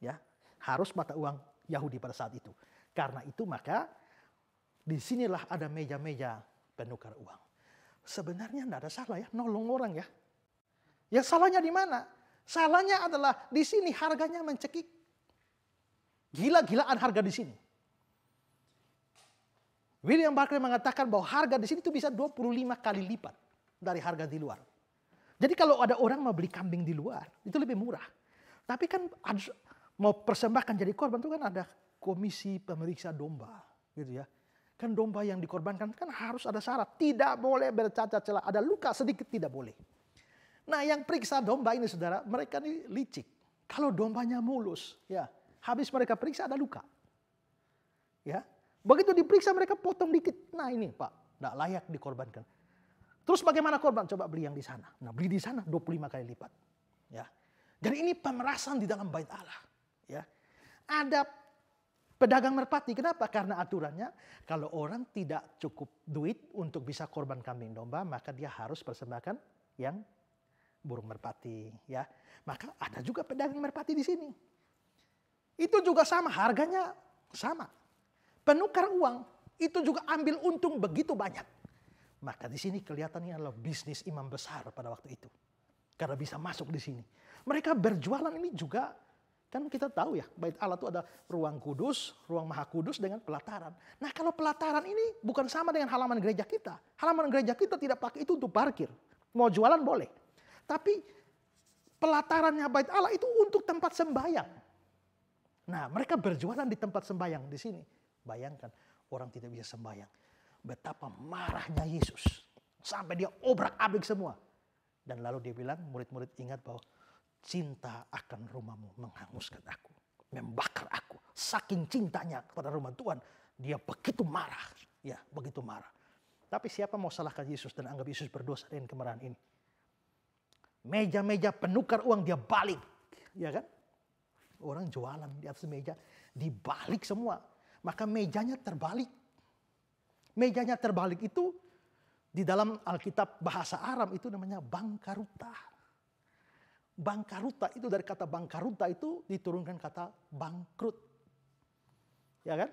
Ya, harus mata uang Yahudi pada saat itu. Karena itu maka di disinilah ada meja-meja penukar uang. Sebenarnya tidak ada salah ya, nolong orang ya. Ya salahnya di mana? Salahnya adalah di sini harganya mencekik. Gila-gilaan harga di sini. William Barclay mengatakan bahwa harga di sini itu bisa 25 kali lipat dari harga di luar. Jadi kalau ada orang mau beli kambing di luar, itu lebih murah. Tapi kan mau persembahkan jadi korban itu kan ada komisi pemeriksa domba, gitu ya. Kan domba yang dikorbankan kan harus ada syarat, tidak boleh bercacat celah, ada luka sedikit tidak boleh. Nah, yang periksa domba ini Saudara, mereka ini licik. Kalau dombanya mulus, ya, habis mereka periksa ada luka. Ya, Begitu diperiksa mereka potong dikit. Nah ini Pak, tidak layak dikorbankan. Terus bagaimana korban? Coba beli yang di sana. Nah beli di sana 25 kali lipat. Ya. Jadi ini pemerasan di dalam bait Allah. Ya. Ada pedagang merpati. Kenapa? Karena aturannya kalau orang tidak cukup duit untuk bisa korban kambing domba, maka dia harus persembahkan yang burung merpati. Ya. Maka ada juga pedagang merpati di sini. Itu juga sama, harganya sama penukar uang itu juga ambil untung begitu banyak. Maka di sini kelihatannya adalah bisnis imam besar pada waktu itu. Karena bisa masuk di sini. Mereka berjualan ini juga Kan kita tahu ya, bait Allah itu ada ruang kudus, ruang maha kudus dengan pelataran. Nah kalau pelataran ini bukan sama dengan halaman gereja kita. Halaman gereja kita tidak pakai itu untuk parkir. Mau jualan boleh. Tapi pelatarannya bait Allah itu untuk tempat sembahyang. Nah mereka berjualan di tempat sembahyang di sini. Bayangkan orang tidak bisa sembahyang. Betapa marahnya Yesus. Sampai dia obrak-abrik semua. Dan lalu dia bilang, murid-murid ingat bahwa cinta akan rumahmu menghanguskan aku. Membakar aku. Saking cintanya kepada rumah Tuhan. Dia begitu marah. Ya, begitu marah. Tapi siapa mau salahkan Yesus dan anggap Yesus berdosa dengan kemarahan ini? Meja-meja penukar uang dia balik. Ya kan? Orang jualan di atas meja dibalik semua maka mejanya terbalik. Mejanya terbalik itu di dalam Alkitab bahasa Aram itu namanya bangkaruta. Bangkaruta itu dari kata bangkaruta itu diturunkan kata bangkrut. Ya kan?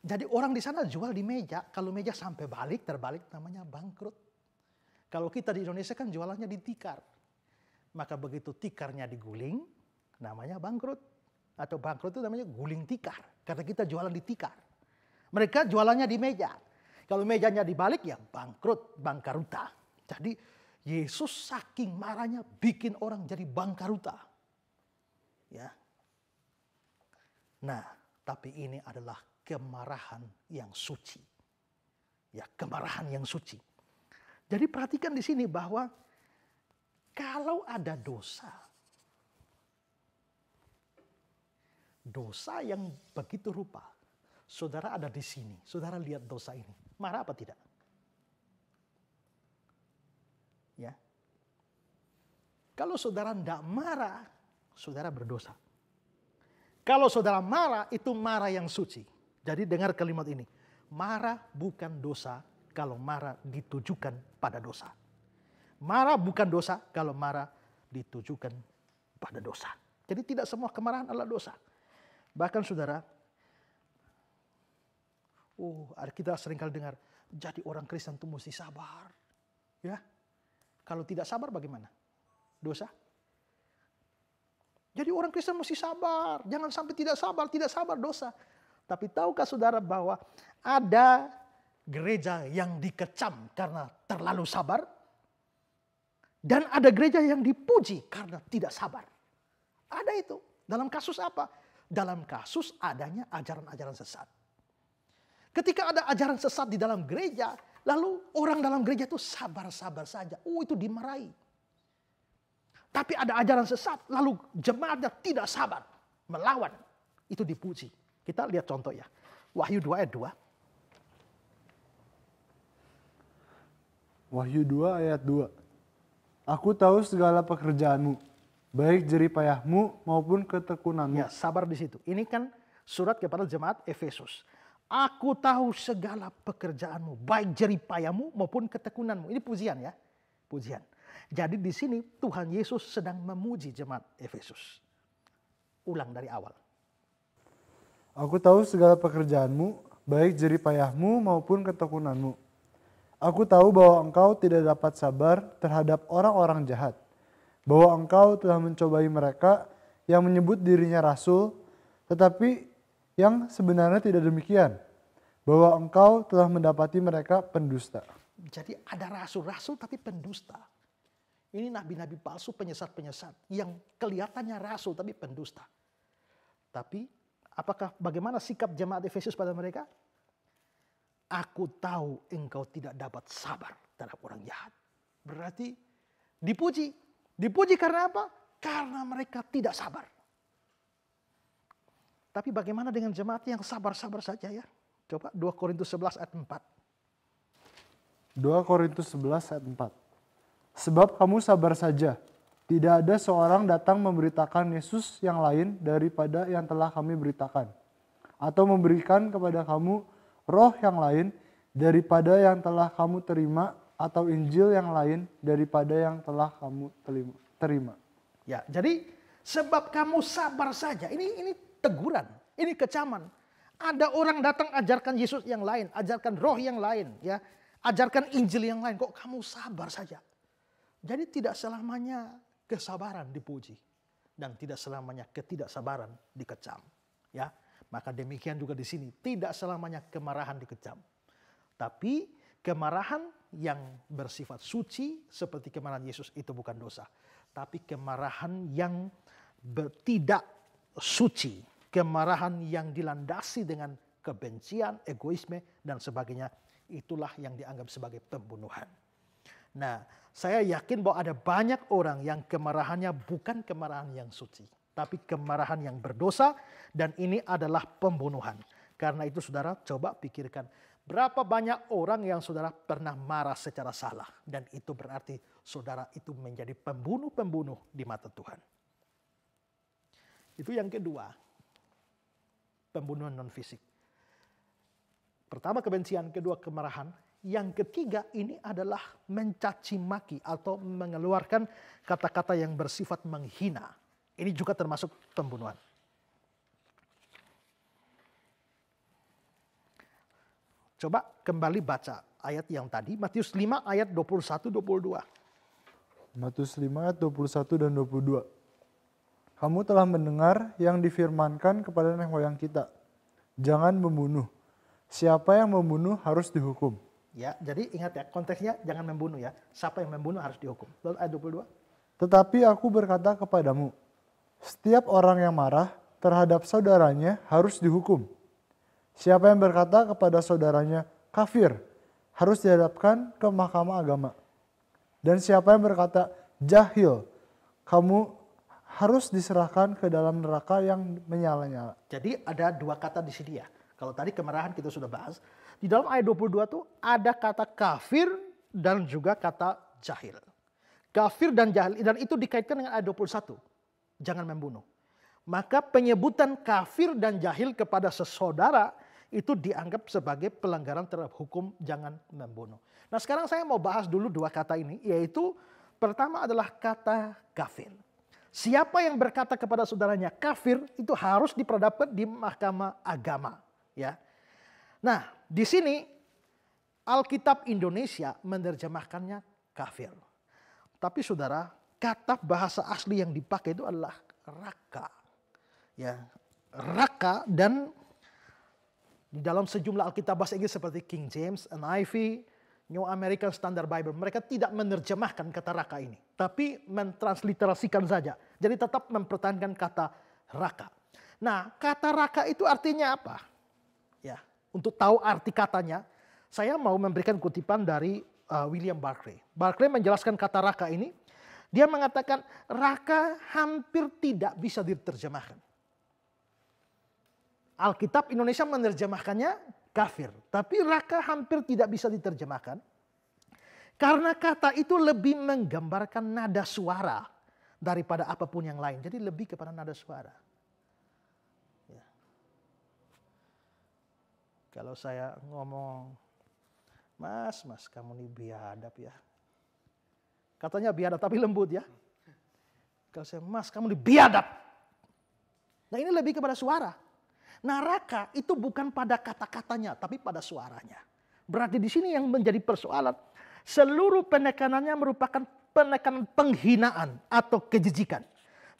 Jadi orang di sana jual di meja, kalau meja sampai balik terbalik namanya bangkrut. Kalau kita di Indonesia kan jualannya di tikar. Maka begitu tikarnya diguling namanya bangkrut atau bangkrut itu namanya guling tikar. Karena kita jualan di tikar. Mereka jualannya di meja. Kalau mejanya dibalik ya bangkrut, bangkaruta. Jadi Yesus saking marahnya bikin orang jadi bangkaruta. Ya. Nah, tapi ini adalah kemarahan yang suci. Ya, kemarahan yang suci. Jadi perhatikan di sini bahwa kalau ada dosa, dosa yang begitu rupa. Saudara ada di sini, saudara lihat dosa ini. Marah apa tidak? Ya. Kalau saudara tidak marah, saudara berdosa. Kalau saudara marah, itu marah yang suci. Jadi dengar kalimat ini. Marah bukan dosa kalau marah ditujukan pada dosa. Marah bukan dosa kalau marah ditujukan pada dosa. Jadi tidak semua kemarahan adalah dosa. Bahkan saudara, uh, kita seringkali dengar, jadi orang Kristen itu mesti sabar. Ya, Kalau tidak sabar bagaimana? Dosa? Jadi orang Kristen mesti sabar. Jangan sampai tidak sabar, tidak sabar dosa. Tapi tahukah saudara bahwa ada gereja yang dikecam karena terlalu sabar? Dan ada gereja yang dipuji karena tidak sabar. Ada itu. Dalam kasus apa? dalam kasus adanya ajaran-ajaran sesat. Ketika ada ajaran sesat di dalam gereja, lalu orang dalam gereja itu sabar-sabar saja. Oh itu dimarahi. Tapi ada ajaran sesat, lalu jemaatnya tidak sabar, melawan. Itu dipuji. Kita lihat contoh ya. Wahyu 2 ayat 2. Wahyu 2 ayat 2. Aku tahu segala pekerjaanmu, baik jeripayahmu maupun ketekunanmu. Ya, sabar di situ. Ini kan surat kepada jemaat Efesus. Aku tahu segala pekerjaanmu, baik jeripayahmu maupun ketekunanmu. Ini pujian ya, pujian. Jadi di sini Tuhan Yesus sedang memuji jemaat Efesus. Ulang dari awal. Aku tahu segala pekerjaanmu, baik jeripayahmu maupun ketekunanmu. Aku tahu bahwa engkau tidak dapat sabar terhadap orang-orang jahat bahwa engkau telah mencobai mereka yang menyebut dirinya rasul, tetapi yang sebenarnya tidak demikian, bahwa engkau telah mendapati mereka pendusta. Jadi ada rasul-rasul tapi pendusta. Ini nabi-nabi palsu penyesat-penyesat yang kelihatannya rasul tapi pendusta. Tapi apakah bagaimana sikap jemaat Efesus pada mereka? Aku tahu engkau tidak dapat sabar terhadap orang jahat. Berarti dipuji Dipuji karena apa? Karena mereka tidak sabar. Tapi bagaimana dengan jemaat yang sabar-sabar saja ya? Coba 2 Korintus 11 ayat 4. 2 Korintus 11 ayat 4. Sebab kamu sabar saja, tidak ada seorang datang memberitakan Yesus yang lain daripada yang telah kami beritakan. Atau memberikan kepada kamu roh yang lain daripada yang telah kamu terima atau Injil yang lain daripada yang telah kamu terima. Ya, jadi sebab kamu sabar saja. Ini ini teguran, ini kecaman. Ada orang datang ajarkan Yesus yang lain, ajarkan roh yang lain, ya. Ajarkan Injil yang lain, kok kamu sabar saja. Jadi tidak selamanya kesabaran dipuji dan tidak selamanya ketidaksabaran dikecam, ya. Maka demikian juga di sini, tidak selamanya kemarahan dikecam. Tapi kemarahan yang bersifat suci seperti kemarahan Yesus itu bukan dosa. Tapi kemarahan yang tidak suci. Kemarahan yang dilandasi dengan kebencian, egoisme, dan sebagainya. Itulah yang dianggap sebagai pembunuhan. Nah, saya yakin bahwa ada banyak orang yang kemarahannya bukan kemarahan yang suci. Tapi kemarahan yang berdosa dan ini adalah pembunuhan. Karena itu saudara coba pikirkan Berapa banyak orang yang saudara pernah marah secara salah. Dan itu berarti saudara itu menjadi pembunuh-pembunuh di mata Tuhan. Itu yang kedua. Pembunuhan non fisik. Pertama kebencian, kedua kemarahan, yang ketiga ini adalah mencaci maki atau mengeluarkan kata-kata yang bersifat menghina. Ini juga termasuk pembunuhan. Coba kembali baca ayat yang tadi, Matius 5 ayat 21-22. Matius 5 ayat 21 dan 22. Kamu telah mendengar yang difirmankan kepada nenek moyang kita. Jangan membunuh. Siapa yang membunuh harus dihukum. Ya, jadi ingat ya, konteksnya jangan membunuh ya. Siapa yang membunuh harus dihukum. Lalu ayat 22. Tetapi aku berkata kepadamu, setiap orang yang marah terhadap saudaranya harus dihukum. Siapa yang berkata kepada saudaranya kafir harus dihadapkan ke mahkamah agama. Dan siapa yang berkata jahil kamu harus diserahkan ke dalam neraka yang menyala-nyala. Jadi ada dua kata di sini ya. Kalau tadi kemarahan kita sudah bahas, di dalam ayat 22 tuh ada kata kafir dan juga kata jahil. Kafir dan jahil dan itu dikaitkan dengan ayat 21. Jangan membunuh maka penyebutan kafir dan jahil kepada sesaudara itu dianggap sebagai pelanggaran terhadap hukum jangan membunuh. Nah sekarang saya mau bahas dulu dua kata ini yaitu pertama adalah kata kafir. Siapa yang berkata kepada saudaranya kafir itu harus diperdapat di mahkamah agama, ya. Nah, di sini Alkitab Indonesia menerjemahkannya kafir. Tapi saudara, kata bahasa asli yang dipakai itu adalah raka ya Raka dan di dalam sejumlah Alkitab bahasa Inggris seperti King James, NIV, New American Standard Bible, mereka tidak menerjemahkan kata raka ini, tapi mentransliterasikan saja. Jadi tetap mempertahankan kata raka. Nah, kata raka itu artinya apa? Ya, untuk tahu arti katanya, saya mau memberikan kutipan dari uh, William Barclay. Barclay menjelaskan kata raka ini, dia mengatakan raka hampir tidak bisa diterjemahkan. Alkitab Indonesia menerjemahkannya kafir. Tapi raka hampir tidak bisa diterjemahkan. Karena kata itu lebih menggambarkan nada suara daripada apapun yang lain. Jadi lebih kepada nada suara. Ya. Kalau saya ngomong, mas, mas kamu ini biadab ya. Katanya biadab tapi lembut ya. Kalau saya, mas kamu ini biadab. Nah ini lebih kepada suara. Naraka itu bukan pada kata-katanya, tapi pada suaranya. Berarti di sini yang menjadi persoalan. Seluruh penekanannya merupakan penekanan penghinaan atau kejijikan.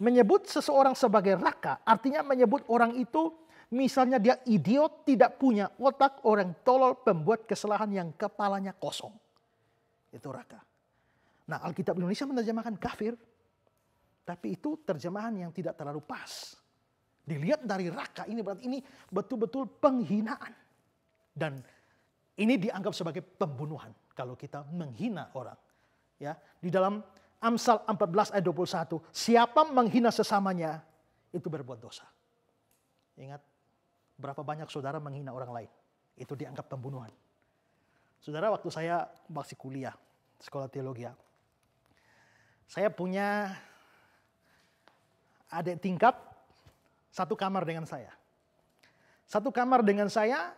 Menyebut seseorang sebagai raka artinya menyebut orang itu misalnya dia idiot, tidak punya otak, orang tolol, pembuat kesalahan yang kepalanya kosong. Itu raka. Nah Alkitab Indonesia menerjemahkan kafir. Tapi itu terjemahan yang tidak terlalu pas. Dilihat dari raka ini berarti ini betul-betul penghinaan. Dan ini dianggap sebagai pembunuhan kalau kita menghina orang. Ya, di dalam Amsal 14 ayat 21, siapa menghina sesamanya itu berbuat dosa. Ingat berapa banyak saudara menghina orang lain? Itu dianggap pembunuhan. Saudara waktu saya masih kuliah, sekolah teologi ya, Saya punya adik tingkat satu kamar dengan saya. Satu kamar dengan saya,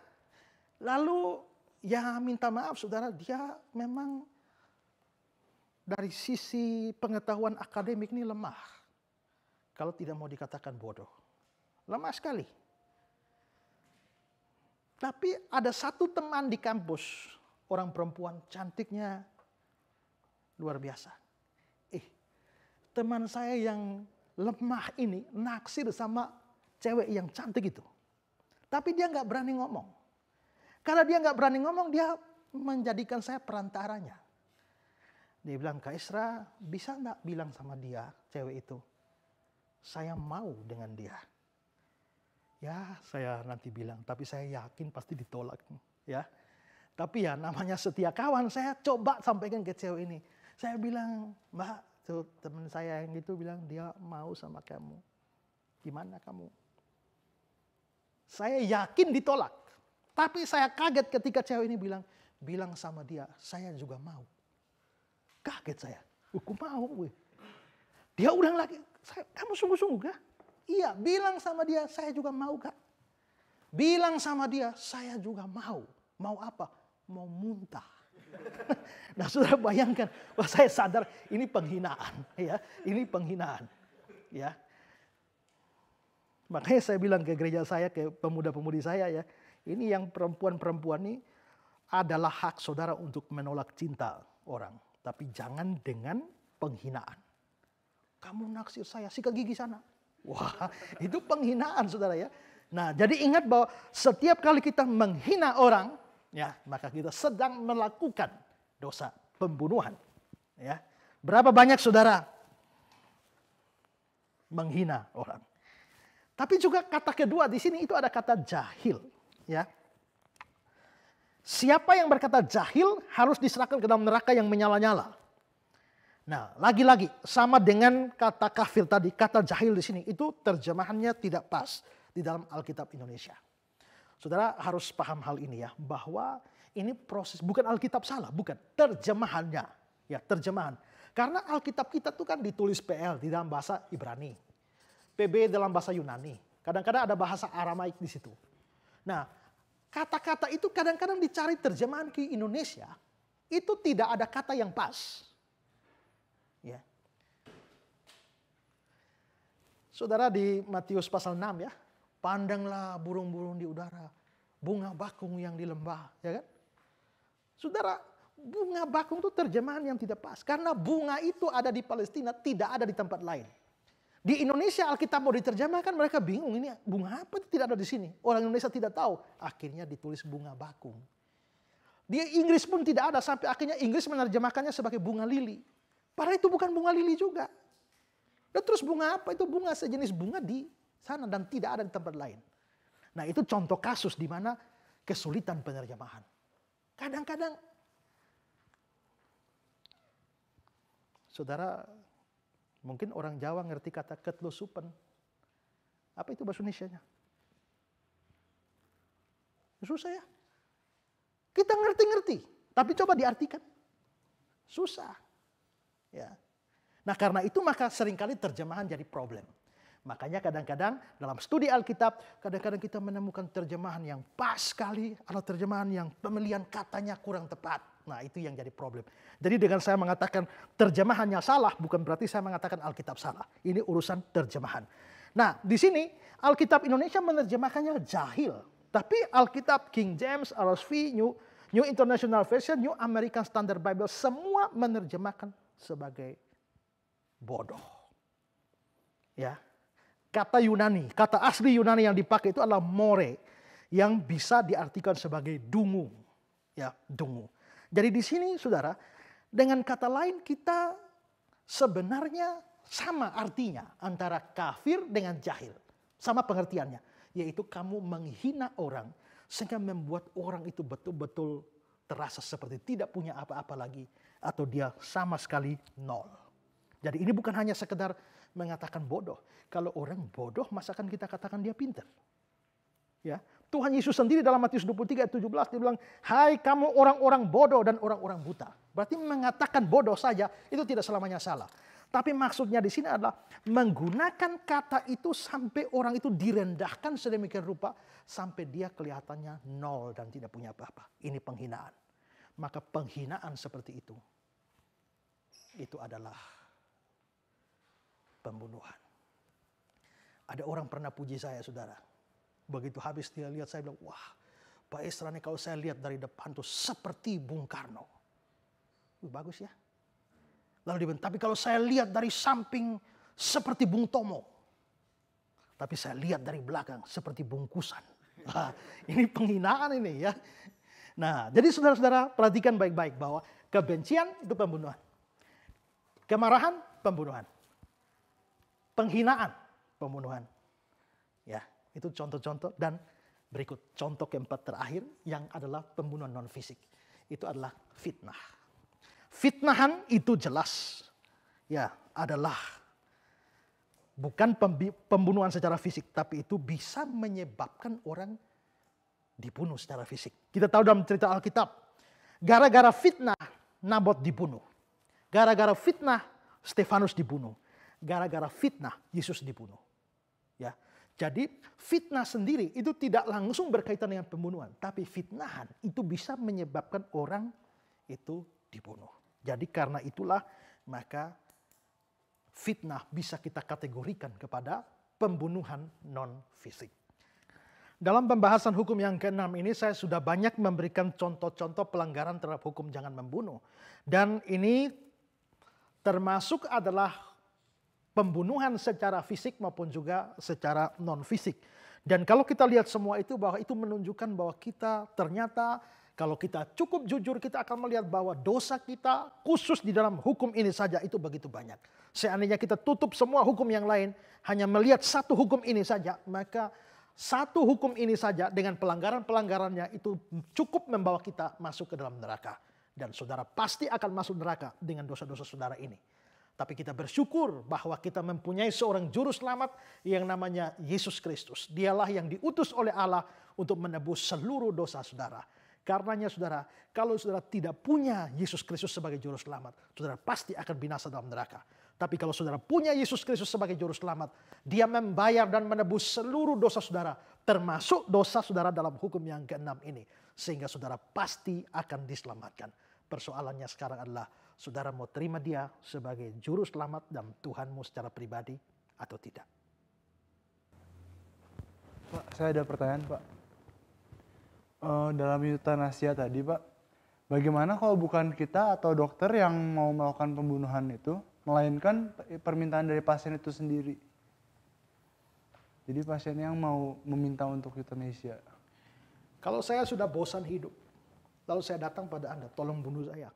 lalu ya minta maaf saudara, dia memang dari sisi pengetahuan akademik ini lemah. Kalau tidak mau dikatakan bodoh. Lemah sekali. Tapi ada satu teman di kampus, orang perempuan cantiknya luar biasa. Eh, teman saya yang lemah ini naksir sama cewek yang cantik itu. Tapi dia nggak berani ngomong. Karena dia nggak berani ngomong, dia menjadikan saya perantaranya. Dia bilang, Kak Isra, bisa nggak bilang sama dia, cewek itu, saya mau dengan dia. Ya, saya nanti bilang, tapi saya yakin pasti ditolak. Ya, tapi ya namanya setia kawan, saya coba sampaikan ke cewek ini. Saya bilang, Mbak, teman saya yang itu bilang dia mau sama kamu. Gimana kamu? Saya yakin ditolak. Tapi saya kaget ketika cewek ini bilang, bilang sama dia, saya juga mau. Kaget saya. Aku mau. Gue. Dia ulang lagi, saya, kamu sungguh-sungguh gak? Iya, bilang sama dia, saya juga mau kak. Bilang sama dia, saya juga mau. Mau apa? Mau muntah. nah saudara bayangkan, wah saya sadar ini penghinaan. ya Ini penghinaan. ya Makanya saya bilang ke gereja saya, ke pemuda-pemudi saya ya, ini yang perempuan-perempuan ini adalah hak saudara untuk menolak cinta orang. Tapi jangan dengan penghinaan. Kamu naksir saya, sikat gigi sana. Wah, itu penghinaan saudara ya. Nah, jadi ingat bahwa setiap kali kita menghina orang, ya maka kita sedang melakukan dosa pembunuhan. Ya, berapa banyak saudara menghina orang? Tapi juga kata kedua di sini itu ada kata jahil, ya. Siapa yang berkata jahil harus diserahkan ke dalam neraka yang menyala-nyala. Nah, lagi-lagi sama dengan kata kafir tadi, kata jahil di sini itu terjemahannya tidak pas di dalam Alkitab Indonesia. Saudara harus paham hal ini ya, bahwa ini proses bukan Alkitab salah, bukan terjemahannya. Ya, terjemahan. Karena Alkitab kita tuh kan ditulis PL di dalam bahasa Ibrani. PB dalam bahasa Yunani. Kadang-kadang ada bahasa Aramaik di situ. Nah, kata-kata itu kadang-kadang dicari terjemahan ke Indonesia, itu tidak ada kata yang pas. Ya. Saudara di Matius pasal 6 ya, pandanglah burung-burung di udara, bunga bakung yang di lembah, ya kan? Saudara, bunga bakung itu terjemahan yang tidak pas karena bunga itu ada di Palestina, tidak ada di tempat lain. Di Indonesia Alkitab mau diterjemahkan mereka bingung ini bunga apa tidak ada di sini. Orang Indonesia tidak tahu. Akhirnya ditulis bunga bakung. Di Inggris pun tidak ada sampai akhirnya Inggris menerjemahkannya sebagai bunga lili. Padahal itu bukan bunga lili juga. Dan terus bunga apa itu bunga sejenis bunga di sana dan tidak ada di tempat lain. Nah itu contoh kasus di mana kesulitan penerjemahan. Kadang-kadang saudara Mungkin orang Jawa ngerti kata ketlusupen. Apa itu bahasa Indonesia-nya? Susah ya. Kita ngerti-ngerti, tapi coba diartikan. Susah. Ya. Nah karena itu maka seringkali terjemahan jadi problem. Makanya kadang-kadang dalam studi Alkitab, kadang-kadang kita menemukan terjemahan yang pas sekali atau terjemahan yang pemilihan katanya kurang tepat. Nah itu yang jadi problem. Jadi dengan saya mengatakan terjemahannya salah bukan berarti saya mengatakan Alkitab salah. Ini urusan terjemahan. Nah di sini Alkitab Indonesia menerjemahkannya jahil. Tapi Alkitab King James, RSV, New, New International Version, New American Standard Bible semua menerjemahkan sebagai bodoh. Ya, kata Yunani, kata asli Yunani yang dipakai itu adalah more yang bisa diartikan sebagai dungu. Ya, dungu. Jadi di sini saudara, dengan kata lain kita sebenarnya sama artinya antara kafir dengan jahil. Sama pengertiannya, yaitu kamu menghina orang sehingga membuat orang itu betul-betul terasa seperti tidak punya apa-apa lagi atau dia sama sekali nol. Jadi ini bukan hanya sekedar mengatakan bodoh. Kalau orang bodoh, masakan kita katakan dia pinter? Ya, Tuhan Yesus sendiri dalam Matius 23 ayat 17 dia bilang, "Hai kamu orang-orang bodoh dan orang-orang buta." Berarti mengatakan bodoh saja itu tidak selamanya salah. Tapi maksudnya di sini adalah menggunakan kata itu sampai orang itu direndahkan sedemikian rupa sampai dia kelihatannya nol dan tidak punya apa-apa. Ini penghinaan. Maka penghinaan seperti itu itu adalah pembunuhan. Ada orang pernah puji saya, saudara. Begitu habis dia lihat saya bilang, wah Pak Isra nih kalau saya lihat dari depan tuh seperti Bung Karno. bagus ya. Lalu dia bilang, tapi kalau saya lihat dari samping seperti Bung Tomo. Tapi saya lihat dari belakang seperti bungkusan. Nah, ini penghinaan ini ya. Nah, jadi saudara-saudara perhatikan baik-baik bahwa kebencian itu pembunuhan. Kemarahan pembunuhan. Penghinaan pembunuhan. Ya. Itu contoh-contoh dan berikut contoh keempat terakhir yang adalah pembunuhan non fisik. Itu adalah fitnah. Fitnahan itu jelas ya adalah bukan pembunuhan secara fisik tapi itu bisa menyebabkan orang dibunuh secara fisik. Kita tahu dalam cerita Alkitab gara-gara fitnah Nabot dibunuh. Gara-gara fitnah Stefanus dibunuh. Gara-gara fitnah Yesus dibunuh. Ya. Jadi fitnah sendiri itu tidak langsung berkaitan dengan pembunuhan. Tapi fitnahan itu bisa menyebabkan orang itu dibunuh. Jadi karena itulah maka fitnah bisa kita kategorikan kepada pembunuhan non fisik. Dalam pembahasan hukum yang keenam ini saya sudah banyak memberikan contoh-contoh pelanggaran terhadap hukum jangan membunuh. Dan ini termasuk adalah pembunuhan secara fisik maupun juga secara non fisik. Dan kalau kita lihat semua itu bahwa itu menunjukkan bahwa kita ternyata kalau kita cukup jujur kita akan melihat bahwa dosa kita khusus di dalam hukum ini saja itu begitu banyak. Seandainya kita tutup semua hukum yang lain hanya melihat satu hukum ini saja maka satu hukum ini saja dengan pelanggaran-pelanggarannya itu cukup membawa kita masuk ke dalam neraka. Dan saudara pasti akan masuk neraka dengan dosa-dosa saudara ini. Tapi kita bersyukur bahwa kita mempunyai seorang juru selamat yang namanya Yesus Kristus. Dialah yang diutus oleh Allah untuk menebus seluruh dosa saudara. Karenanya saudara, kalau saudara tidak punya Yesus Kristus sebagai juru selamat, saudara pasti akan binasa dalam neraka. Tapi kalau saudara punya Yesus Kristus sebagai juru selamat, dia membayar dan menebus seluruh dosa saudara, termasuk dosa saudara dalam hukum yang keenam ini. Sehingga saudara pasti akan diselamatkan. Persoalannya sekarang adalah saudara mau terima dia sebagai juru selamat dan Tuhanmu secara pribadi atau tidak. Pak, saya ada pertanyaan Pak. Uh, dalam euthanasia tadi Pak, bagaimana kalau bukan kita atau dokter yang mau melakukan pembunuhan itu, melainkan permintaan dari pasien itu sendiri? Jadi pasien yang mau meminta untuk euthanasia. Kalau saya sudah bosan hidup, lalu saya datang pada Anda, tolong bunuh saya.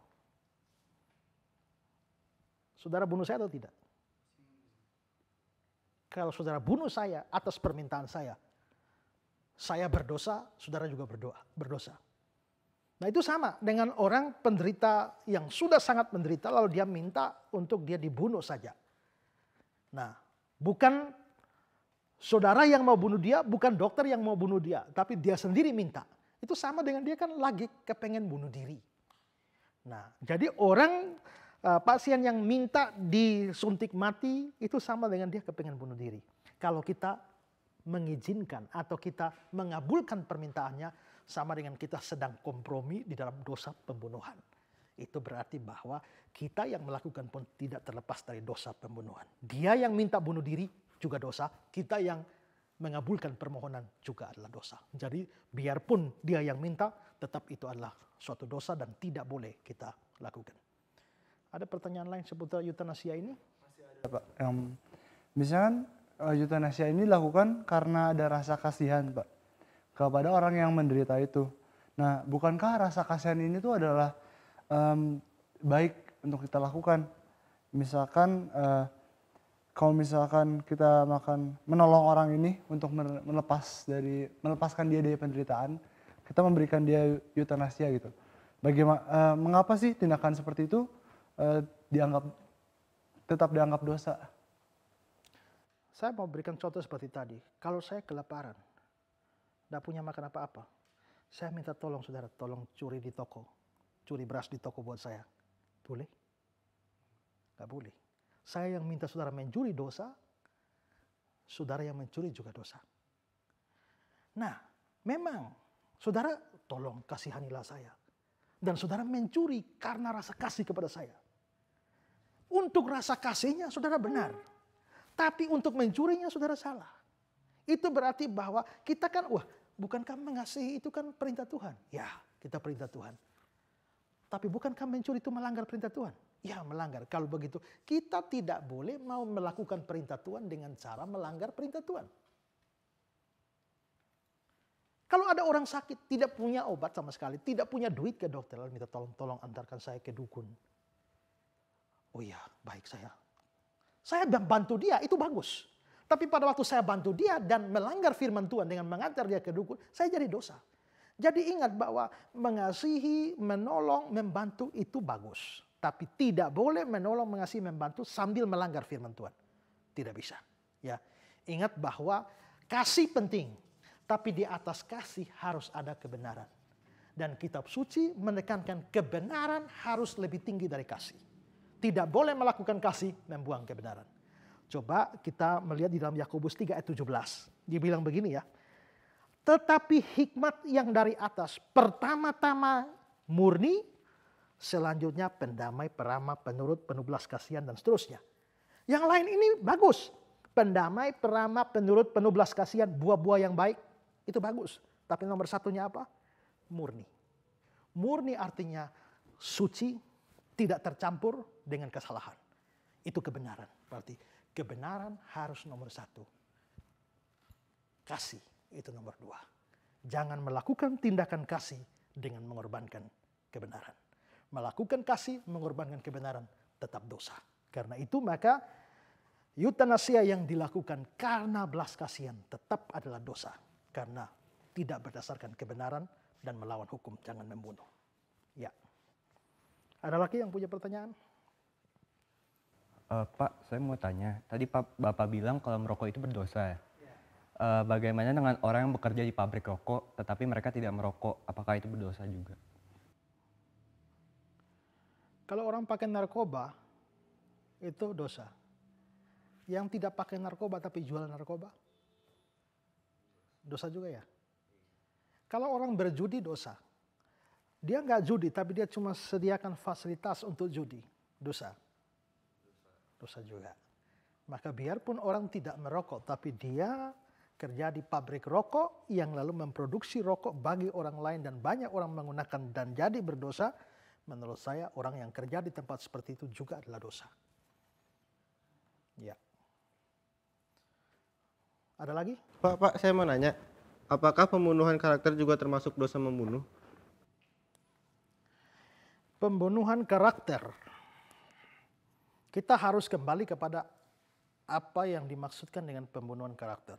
Saudara bunuh saya atau tidak? Kalau saudara bunuh saya atas permintaan saya, saya berdosa, saudara juga berdoa, berdosa. Nah itu sama dengan orang penderita yang sudah sangat menderita lalu dia minta untuk dia dibunuh saja. Nah bukan saudara yang mau bunuh dia, bukan dokter yang mau bunuh dia, tapi dia sendiri minta. Itu sama dengan dia kan lagi kepengen bunuh diri. Nah jadi orang Eh, pasien yang minta disuntik mati itu sama dengan dia kepengen bunuh diri. Kalau kita mengizinkan atau kita mengabulkan permintaannya sama dengan kita sedang kompromi di dalam dosa pembunuhan. Itu berarti bahwa kita yang melakukan pun tidak terlepas dari dosa pembunuhan. Dia yang minta bunuh diri juga dosa, kita yang mengabulkan permohonan juga adalah dosa. Jadi biarpun dia yang minta tetap itu adalah suatu dosa dan tidak boleh kita lakukan. Ada pertanyaan lain seputar euthanasia ini? Masih ada, Pak. Um, misalkan eh, euthanasia ini dilakukan karena ada rasa kasihan, Pak, kepada orang yang menderita itu. Nah, bukankah rasa kasihan ini tuh adalah um, baik untuk kita lakukan? Misalkan uh, kalau misalkan kita makan menolong orang ini untuk melepas dari melepaskan dia dari penderitaan, kita memberikan dia euthanasia gitu. Bagaimana uh, eh, mengapa sih tindakan seperti itu Eh, dianggap tetap dianggap dosa. Saya mau berikan contoh seperti tadi. Kalau saya kelaparan, tidak punya makan apa-apa, saya minta tolong saudara, tolong curi di toko, curi beras di toko buat saya. Boleh? Gak boleh. Saya yang minta saudara mencuri dosa, saudara yang mencuri juga dosa. Nah, memang saudara tolong kasihanilah saya. Dan saudara mencuri karena rasa kasih kepada saya. Untuk rasa kasihnya saudara benar. Tapi untuk mencurinya saudara salah. Itu berarti bahwa kita kan, wah bukankah mengasihi itu kan perintah Tuhan? Ya, kita perintah Tuhan. Tapi bukankah mencuri itu melanggar perintah Tuhan? Ya melanggar. Kalau begitu kita tidak boleh mau melakukan perintah Tuhan dengan cara melanggar perintah Tuhan. Kalau ada orang sakit, tidak punya obat sama sekali, tidak punya duit ke dokter, lalu minta tolong-tolong antarkan saya ke dukun oh iya baik saya. Saya bantu dia itu bagus. Tapi pada waktu saya bantu dia dan melanggar firman Tuhan dengan mengantar dia ke dukun, saya jadi dosa. Jadi ingat bahwa mengasihi, menolong, membantu itu bagus. Tapi tidak boleh menolong, mengasihi, membantu sambil melanggar firman Tuhan. Tidak bisa. Ya, Ingat bahwa kasih penting. Tapi di atas kasih harus ada kebenaran. Dan kitab suci menekankan kebenaran harus lebih tinggi dari kasih tidak boleh melakukan kasih membuang kebenaran. Coba kita melihat di dalam Yakobus 3 ayat 17. Dibilang begini ya. Tetapi hikmat yang dari atas pertama-tama murni, selanjutnya pendamai, peramah, penurut, penuh belas kasihan dan seterusnya. Yang lain ini bagus. Pendamai, peramah, penurut, penuh belas kasihan, buah-buah yang baik itu bagus. Tapi nomor satunya apa? Murni. Murni artinya suci, tidak tercampur dengan kesalahan. Itu kebenaran. Berarti kebenaran harus nomor satu. Kasih itu nomor dua. Jangan melakukan tindakan kasih dengan mengorbankan kebenaran. Melakukan kasih, mengorbankan kebenaran, tetap dosa. Karena itu maka yutanasia yang dilakukan karena belas kasihan tetap adalah dosa. Karena tidak berdasarkan kebenaran dan melawan hukum, jangan membunuh. Ada lagi yang punya pertanyaan? Uh, Pak, saya mau tanya. Tadi Pak, Bapak bilang kalau merokok itu berdosa. Uh, bagaimana dengan orang yang bekerja di pabrik rokok tetapi mereka tidak merokok? Apakah itu berdosa juga? Kalau orang pakai narkoba, itu dosa. Yang tidak pakai narkoba tapi jual narkoba, dosa juga ya. Kalau orang berjudi dosa, dia nggak judi, tapi dia cuma sediakan fasilitas untuk judi. Dosa. Dosa juga. Maka biarpun orang tidak merokok, tapi dia kerja di pabrik rokok yang lalu memproduksi rokok bagi orang lain dan banyak orang menggunakan dan jadi berdosa, menurut saya orang yang kerja di tempat seperti itu juga adalah dosa. Ya. Ada lagi? Pak, Pak, saya mau nanya, apakah pembunuhan karakter juga termasuk dosa membunuh? pembunuhan karakter. Kita harus kembali kepada apa yang dimaksudkan dengan pembunuhan karakter.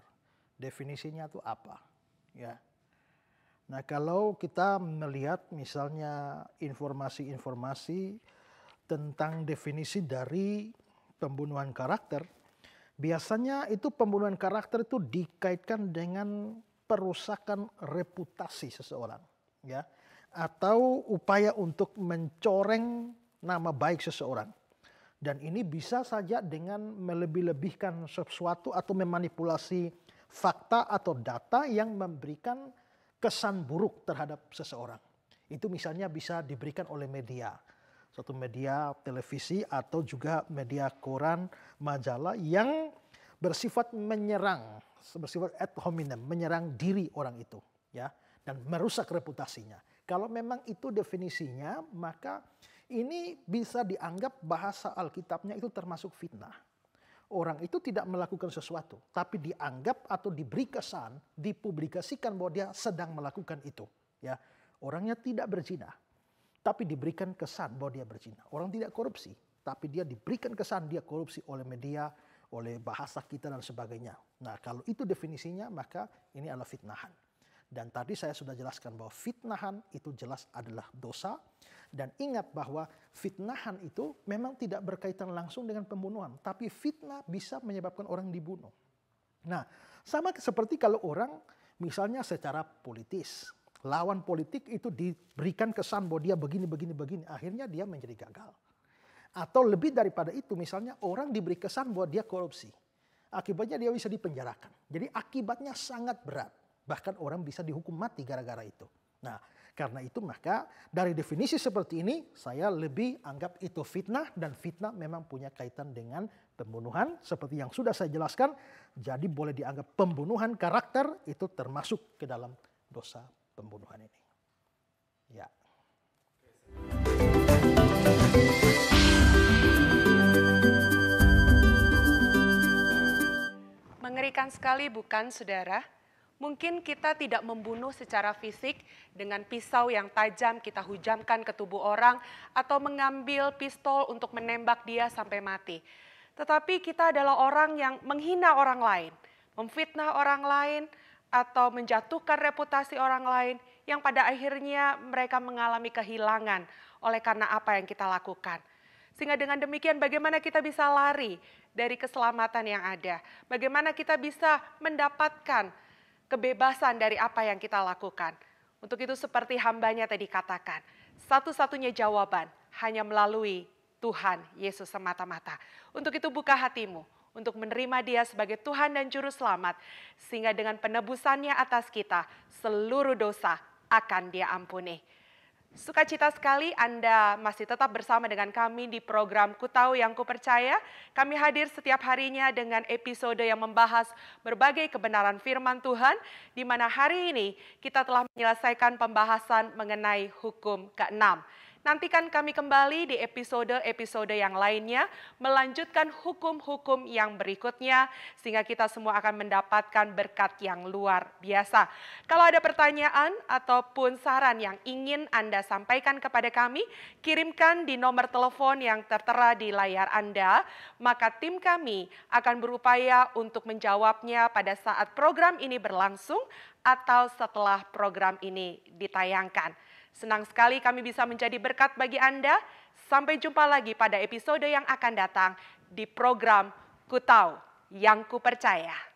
Definisinya itu apa? Ya. Nah, kalau kita melihat misalnya informasi-informasi tentang definisi dari pembunuhan karakter, biasanya itu pembunuhan karakter itu dikaitkan dengan perusakan reputasi seseorang, ya atau upaya untuk mencoreng nama baik seseorang. Dan ini bisa saja dengan melebih-lebihkan sesuatu atau memanipulasi fakta atau data yang memberikan kesan buruk terhadap seseorang. Itu misalnya bisa diberikan oleh media. Suatu media televisi atau juga media koran, majalah yang bersifat menyerang, bersifat ad hominem, menyerang diri orang itu ya dan merusak reputasinya. Kalau memang itu definisinya, maka ini bisa dianggap bahasa Alkitabnya itu termasuk fitnah. Orang itu tidak melakukan sesuatu, tapi dianggap atau diberi kesan, dipublikasikan bahwa dia sedang melakukan itu. Ya, orangnya tidak berzina, tapi diberikan kesan bahwa dia berzina. Orang tidak korupsi, tapi dia diberikan kesan dia korupsi oleh media, oleh bahasa kita dan sebagainya. Nah, kalau itu definisinya, maka ini adalah fitnahan. Dan tadi saya sudah jelaskan bahwa fitnahan itu jelas adalah dosa. Dan ingat bahwa fitnahan itu memang tidak berkaitan langsung dengan pembunuhan. Tapi fitnah bisa menyebabkan orang dibunuh. Nah, sama seperti kalau orang misalnya secara politis. Lawan politik itu diberikan kesan bahwa dia begini, begini, begini. Akhirnya dia menjadi gagal. Atau lebih daripada itu misalnya orang diberi kesan bahwa dia korupsi. Akibatnya dia bisa dipenjarakan. Jadi akibatnya sangat berat. Bahkan orang bisa dihukum mati gara-gara itu. Nah, karena itu maka dari definisi seperti ini saya lebih anggap itu fitnah dan fitnah memang punya kaitan dengan pembunuhan seperti yang sudah saya jelaskan. Jadi boleh dianggap pembunuhan karakter itu termasuk ke dalam dosa pembunuhan ini. Ya. Mengerikan sekali bukan saudara? Mungkin kita tidak membunuh secara fisik dengan pisau yang tajam kita hujamkan ke tubuh orang atau mengambil pistol untuk menembak dia sampai mati. Tetapi kita adalah orang yang menghina orang lain, memfitnah orang lain atau menjatuhkan reputasi orang lain yang pada akhirnya mereka mengalami kehilangan oleh karena apa yang kita lakukan. Sehingga dengan demikian bagaimana kita bisa lari dari keselamatan yang ada? Bagaimana kita bisa mendapatkan kebebasan dari apa yang kita lakukan. Untuk itu seperti hambanya tadi katakan, satu-satunya jawaban hanya melalui Tuhan Yesus semata-mata. Untuk itu buka hatimu untuk menerima dia sebagai Tuhan dan Juru Selamat. Sehingga dengan penebusannya atas kita, seluruh dosa akan dia ampuni. Sukacita sekali Anda masih tetap bersama dengan kami di program Tahu Yang Percaya. Kami hadir setiap harinya dengan episode yang membahas berbagai kebenaran firman Tuhan, di mana hari ini kita telah menyelesaikan pembahasan mengenai hukum ke-6. Nantikan kami kembali di episode-episode yang lainnya, melanjutkan hukum-hukum yang berikutnya, sehingga kita semua akan mendapatkan berkat yang luar biasa. Kalau ada pertanyaan ataupun saran yang ingin Anda sampaikan kepada kami, kirimkan di nomor telepon yang tertera di layar Anda, maka tim kami akan berupaya untuk menjawabnya pada saat program ini berlangsung atau setelah program ini ditayangkan. Senang sekali kami bisa menjadi berkat bagi Anda. Sampai jumpa lagi pada episode yang akan datang di program Kutau Yang Kupercaya.